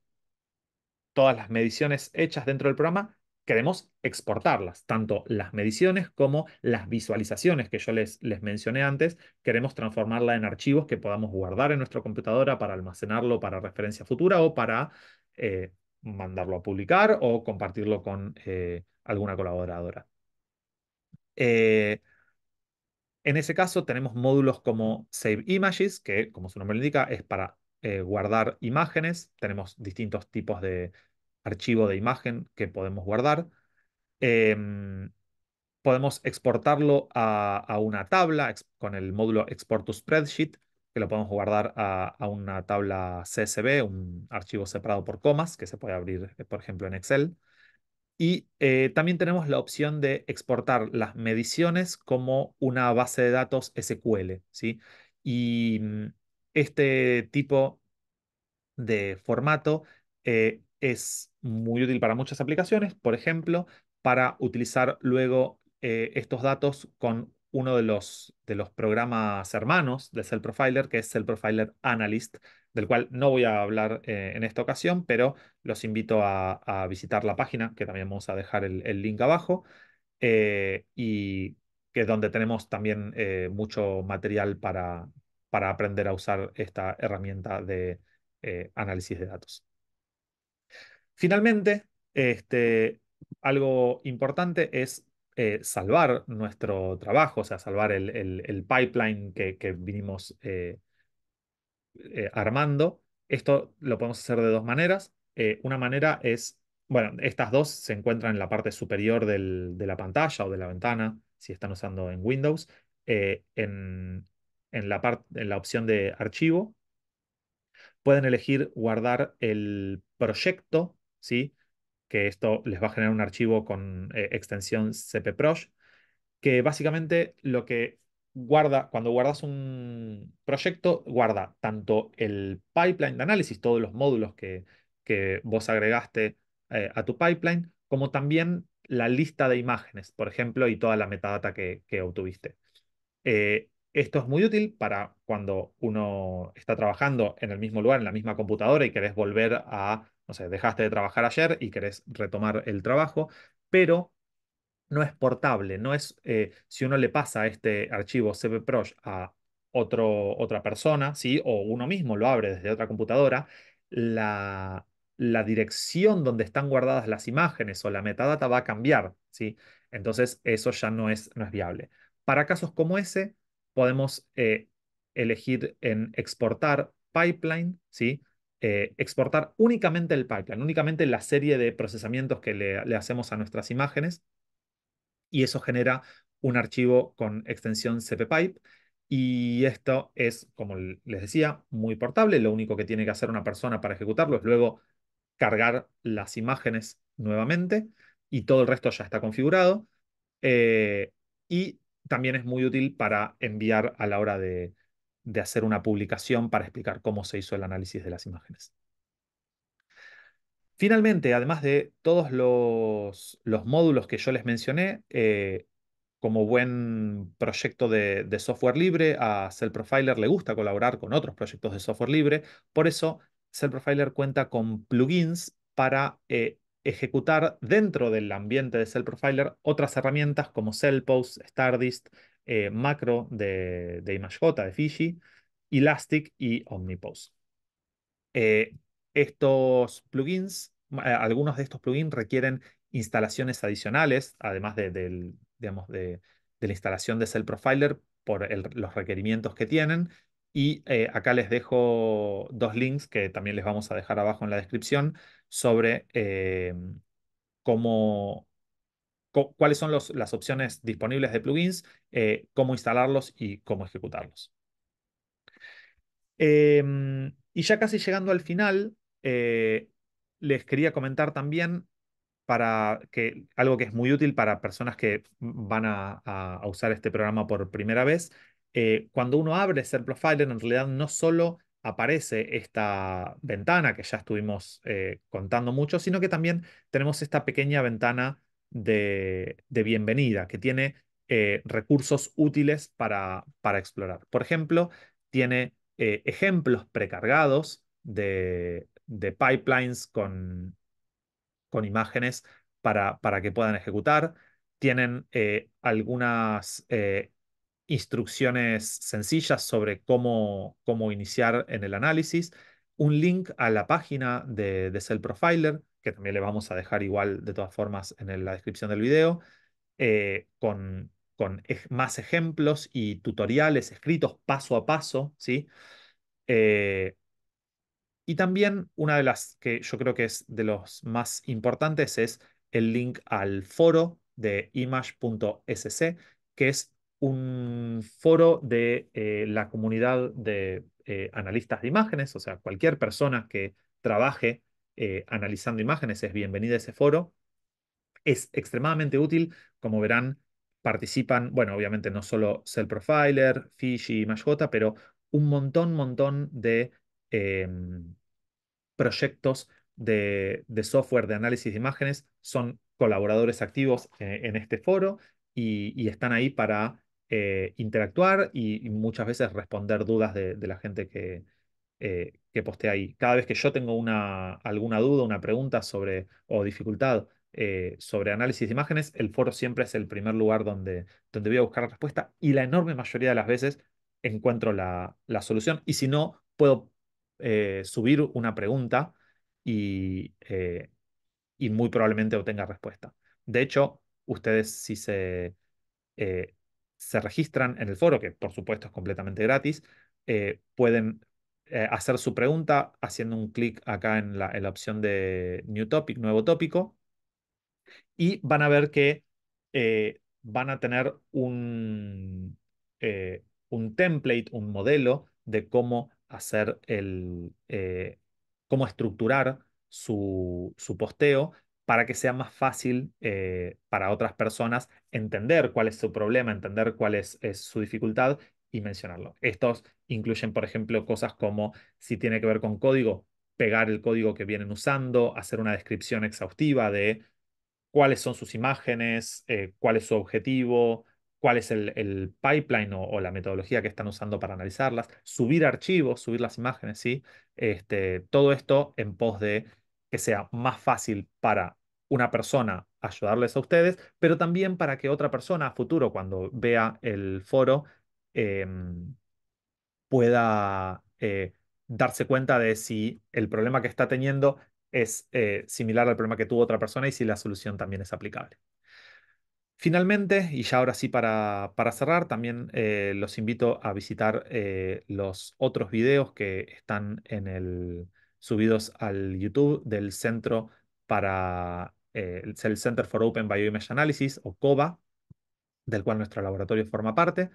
todas las mediciones hechas dentro del programa, queremos exportarlas, tanto las mediciones como las visualizaciones que yo les, les mencioné antes, queremos transformarla en archivos que podamos guardar en nuestra computadora para almacenarlo para referencia futura o para eh, mandarlo a publicar o compartirlo con eh, alguna colaboradora. Eh, en ese caso tenemos módulos como Save Images, que como su nombre indica es para guardar imágenes, tenemos distintos tipos de archivo de imagen que podemos guardar. Em, podemos exportarlo a, una tabla con el módulo Export to Spreadsheet, que lo podemos guardar a, una tabla CSV, un archivo separado por comas, que se puede abrir, eh, por ejemplo, en Excel. Y eh, también tenemos la opción de exportar las mediciones como una base de datos SQL, ¿sí? Y mm, este tipo de formato eh, es muy útil para muchas aplicaciones, por ejemplo, para utilizar luego eh, estos datos con uno de los, de los programas hermanos de Cell Profiler, que es Cell Profiler Analyst, del cual no voy a hablar eh, en esta ocasión, pero los invito a, visitar la página, que también vamos a dejar el, link abajo, eh, y que es donde tenemos también mucho material para, para aprender a usar esta herramienta de análisis de datos. Finalmente, este, algo importante es eh, salvar nuestro trabajo, o sea, salvar el, pipeline que, vinimos eh, eh, armando. Esto lo podemos hacer de dos maneras. una manera es, bueno, estas dos se encuentran en la parte superior de la pantalla o de la ventana, si están usando en Windows, en, la parte, en la opción de archivo. Pueden elegir guardar el proyecto ¿sí? que esto les va a generar un archivo con eh, extensión cpproj que básicamente lo que guarda, cuando guardas un proyecto, guarda tanto el pipeline de análisis, todos los módulos que, vos agregaste eh, a tu pipeline, como también la lista de imágenes, por ejemplo, y toda la metadata que, que obtuviste. Eh, esto es muy útil para cuando uno está trabajando en el mismo lugar, en la misma computadora y querés volver a o sea, dejaste de trabajar ayer y querés retomar el trabajo, pero no es portable, no es, eh, si uno le pasa este archivo cbproj a otro, otra persona, ¿sí? o uno mismo lo abre desde otra computadora, la, dirección donde están guardadas las imágenes o la metadata va a cambiar. ¿sí? Entonces, eso ya no es, no es viable. Para casos como ese, podemos eh, elegir en exportar pipeline, ¿sí? Eh, exportar únicamente el pipeline, únicamente la serie de procesamientos que le, hacemos a nuestras imágenes. Y eso genera un archivo con extensión cppipe. Y esto es, como les decía, muy portable. Lo único que tiene que hacer una persona para ejecutarlo es luego cargar las imágenes nuevamente y todo el resto ya está configurado. Eh, y también es muy útil para enviar a la hora de, de hacer una publicación para explicar cómo se hizo el análisis de las imágenes. Finalmente, además de todos los, módulos que yo les mencioné, eh, como buen proyecto de, software libre, a Cell Profiler le gusta colaborar con otros proyectos de software libre, por eso Cell Profiler cuenta con plugins para eh, ejecutar dentro del ambiente de Cell Profiler otras herramientas como Cellpost, Stardist, eh, macro de, de ImageJ, de Fiji, Elastic y OmniPose. Eh, estos plugins, eh, algunos de estos plugins requieren instalaciones adicionales, además de, digamos, de, la instalación de Cell Profiler por los requerimientos que tienen. Y acá les dejo dos links que también les vamos a dejar abajo en la descripción sobre cómo cuáles son las opciones disponibles de plugins, eh, cómo instalarlos y cómo ejecutarlos. Em, y ya casi llegando al final, eh, les quería comentar también para que algo que es muy útil para personas que van a, usar este programa por primera vez. Eh, cuando uno abre Ser Profiler, en realidad no solo aparece esta ventana que ya estuvimos contando mucho, sino que también tenemos esta pequeña ventana de, bienvenida, que tiene eh, recursos útiles para, explorar. Por ejemplo, tiene eh, ejemplos precargados de, pipelines con, imágenes para, que puedan ejecutar. Tienen eh, algunas instrucciones sencillas sobre cómo, iniciar en el análisis, un link a la página de, de Cell Profiler, que también le vamos a dejar igual de todas formas en la descripción del video, eh, con, más ejemplos y tutoriales escritos paso a paso, ¿sí? Eh, y también una de las que yo creo que es de los más importantes es el link al foro de image.sc, que es un foro de eh, la comunidad de analistas de imágenes, o sea, cualquier persona que trabaje eh, analizando imágenes, es bienvenida a ese foro. Es extremadamente útil, como verán, participan, bueno, obviamente no solo Cell Profiler, Fiji y pero un montón, montón de em, proyectos de, software de análisis de imágenes, son colaboradores activos eh, en este foro y, están ahí para eh, interactuar y, muchas veces responder dudas de la gente que, eh, que postea ahí. Cada vez que yo tengo una, alguna duda, una pregunta sobre o dificultad eh, sobre análisis de imágenes, el foro siempre es el primer lugar donde, donde voy a buscar la respuesta y la enorme mayoría de las veces encuentro la, solución. Y si no, puedo eh, subir una pregunta y, y, muy probablemente obtenga respuesta. De hecho, ustedes si se, se registran en el foro, que por supuesto es completamente gratis, pueden eh, hacer su pregunta haciendo un clic acá en la, opción de New Topic, nuevo tópico, y van a ver que eh, van a tener un, eh, un template, un modelo de cómo hacer el, cómo estructurar su, posteo para que sea más fácil para otras personas entender cuál es su problema, entender cuál es su dificultad y mencionarlo. Estos incluyen, por ejemplo, cosas como si tiene que ver con código, pegar el código que vienen usando, hacer una descripción exhaustiva de cuáles son sus imágenes, eh, cuál es su objetivo, cuál es el, pipeline o, la metodología que están usando para analizarlas, subir archivos, subir las imágenes, ¿sí? Este, todo esto en pos de que sea más fácil para una persona ayudarles a ustedes, pero también para que otra persona a futuro, cuando vea el foro, Em, pueda eh, darse cuenta de si el problema que está teniendo es eh, similar al problema que tuvo otra persona y si la solución también es aplicable. Finalmente, y ya ahora sí para, para cerrar, también eh, los invito a visitar los otros videos que están en el, subidos al YouTube del Centro para el Center for Open Bioimage Analysis o COBA, del cual nuestro laboratorio forma parte.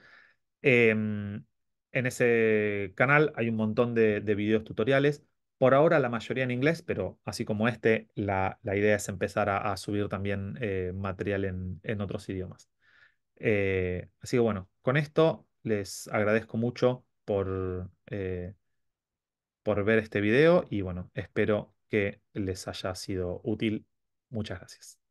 Em, en ese canal hay un montón de, videos tutoriales. Por ahora la mayoría en inglés, pero así como este, la, idea es empezar a, subir también eh, material en, otros idiomas. Eh, así que bueno, con esto les agradezco mucho por, eh, por ver este video y bueno, espero que les haya sido útil. Muchas gracias.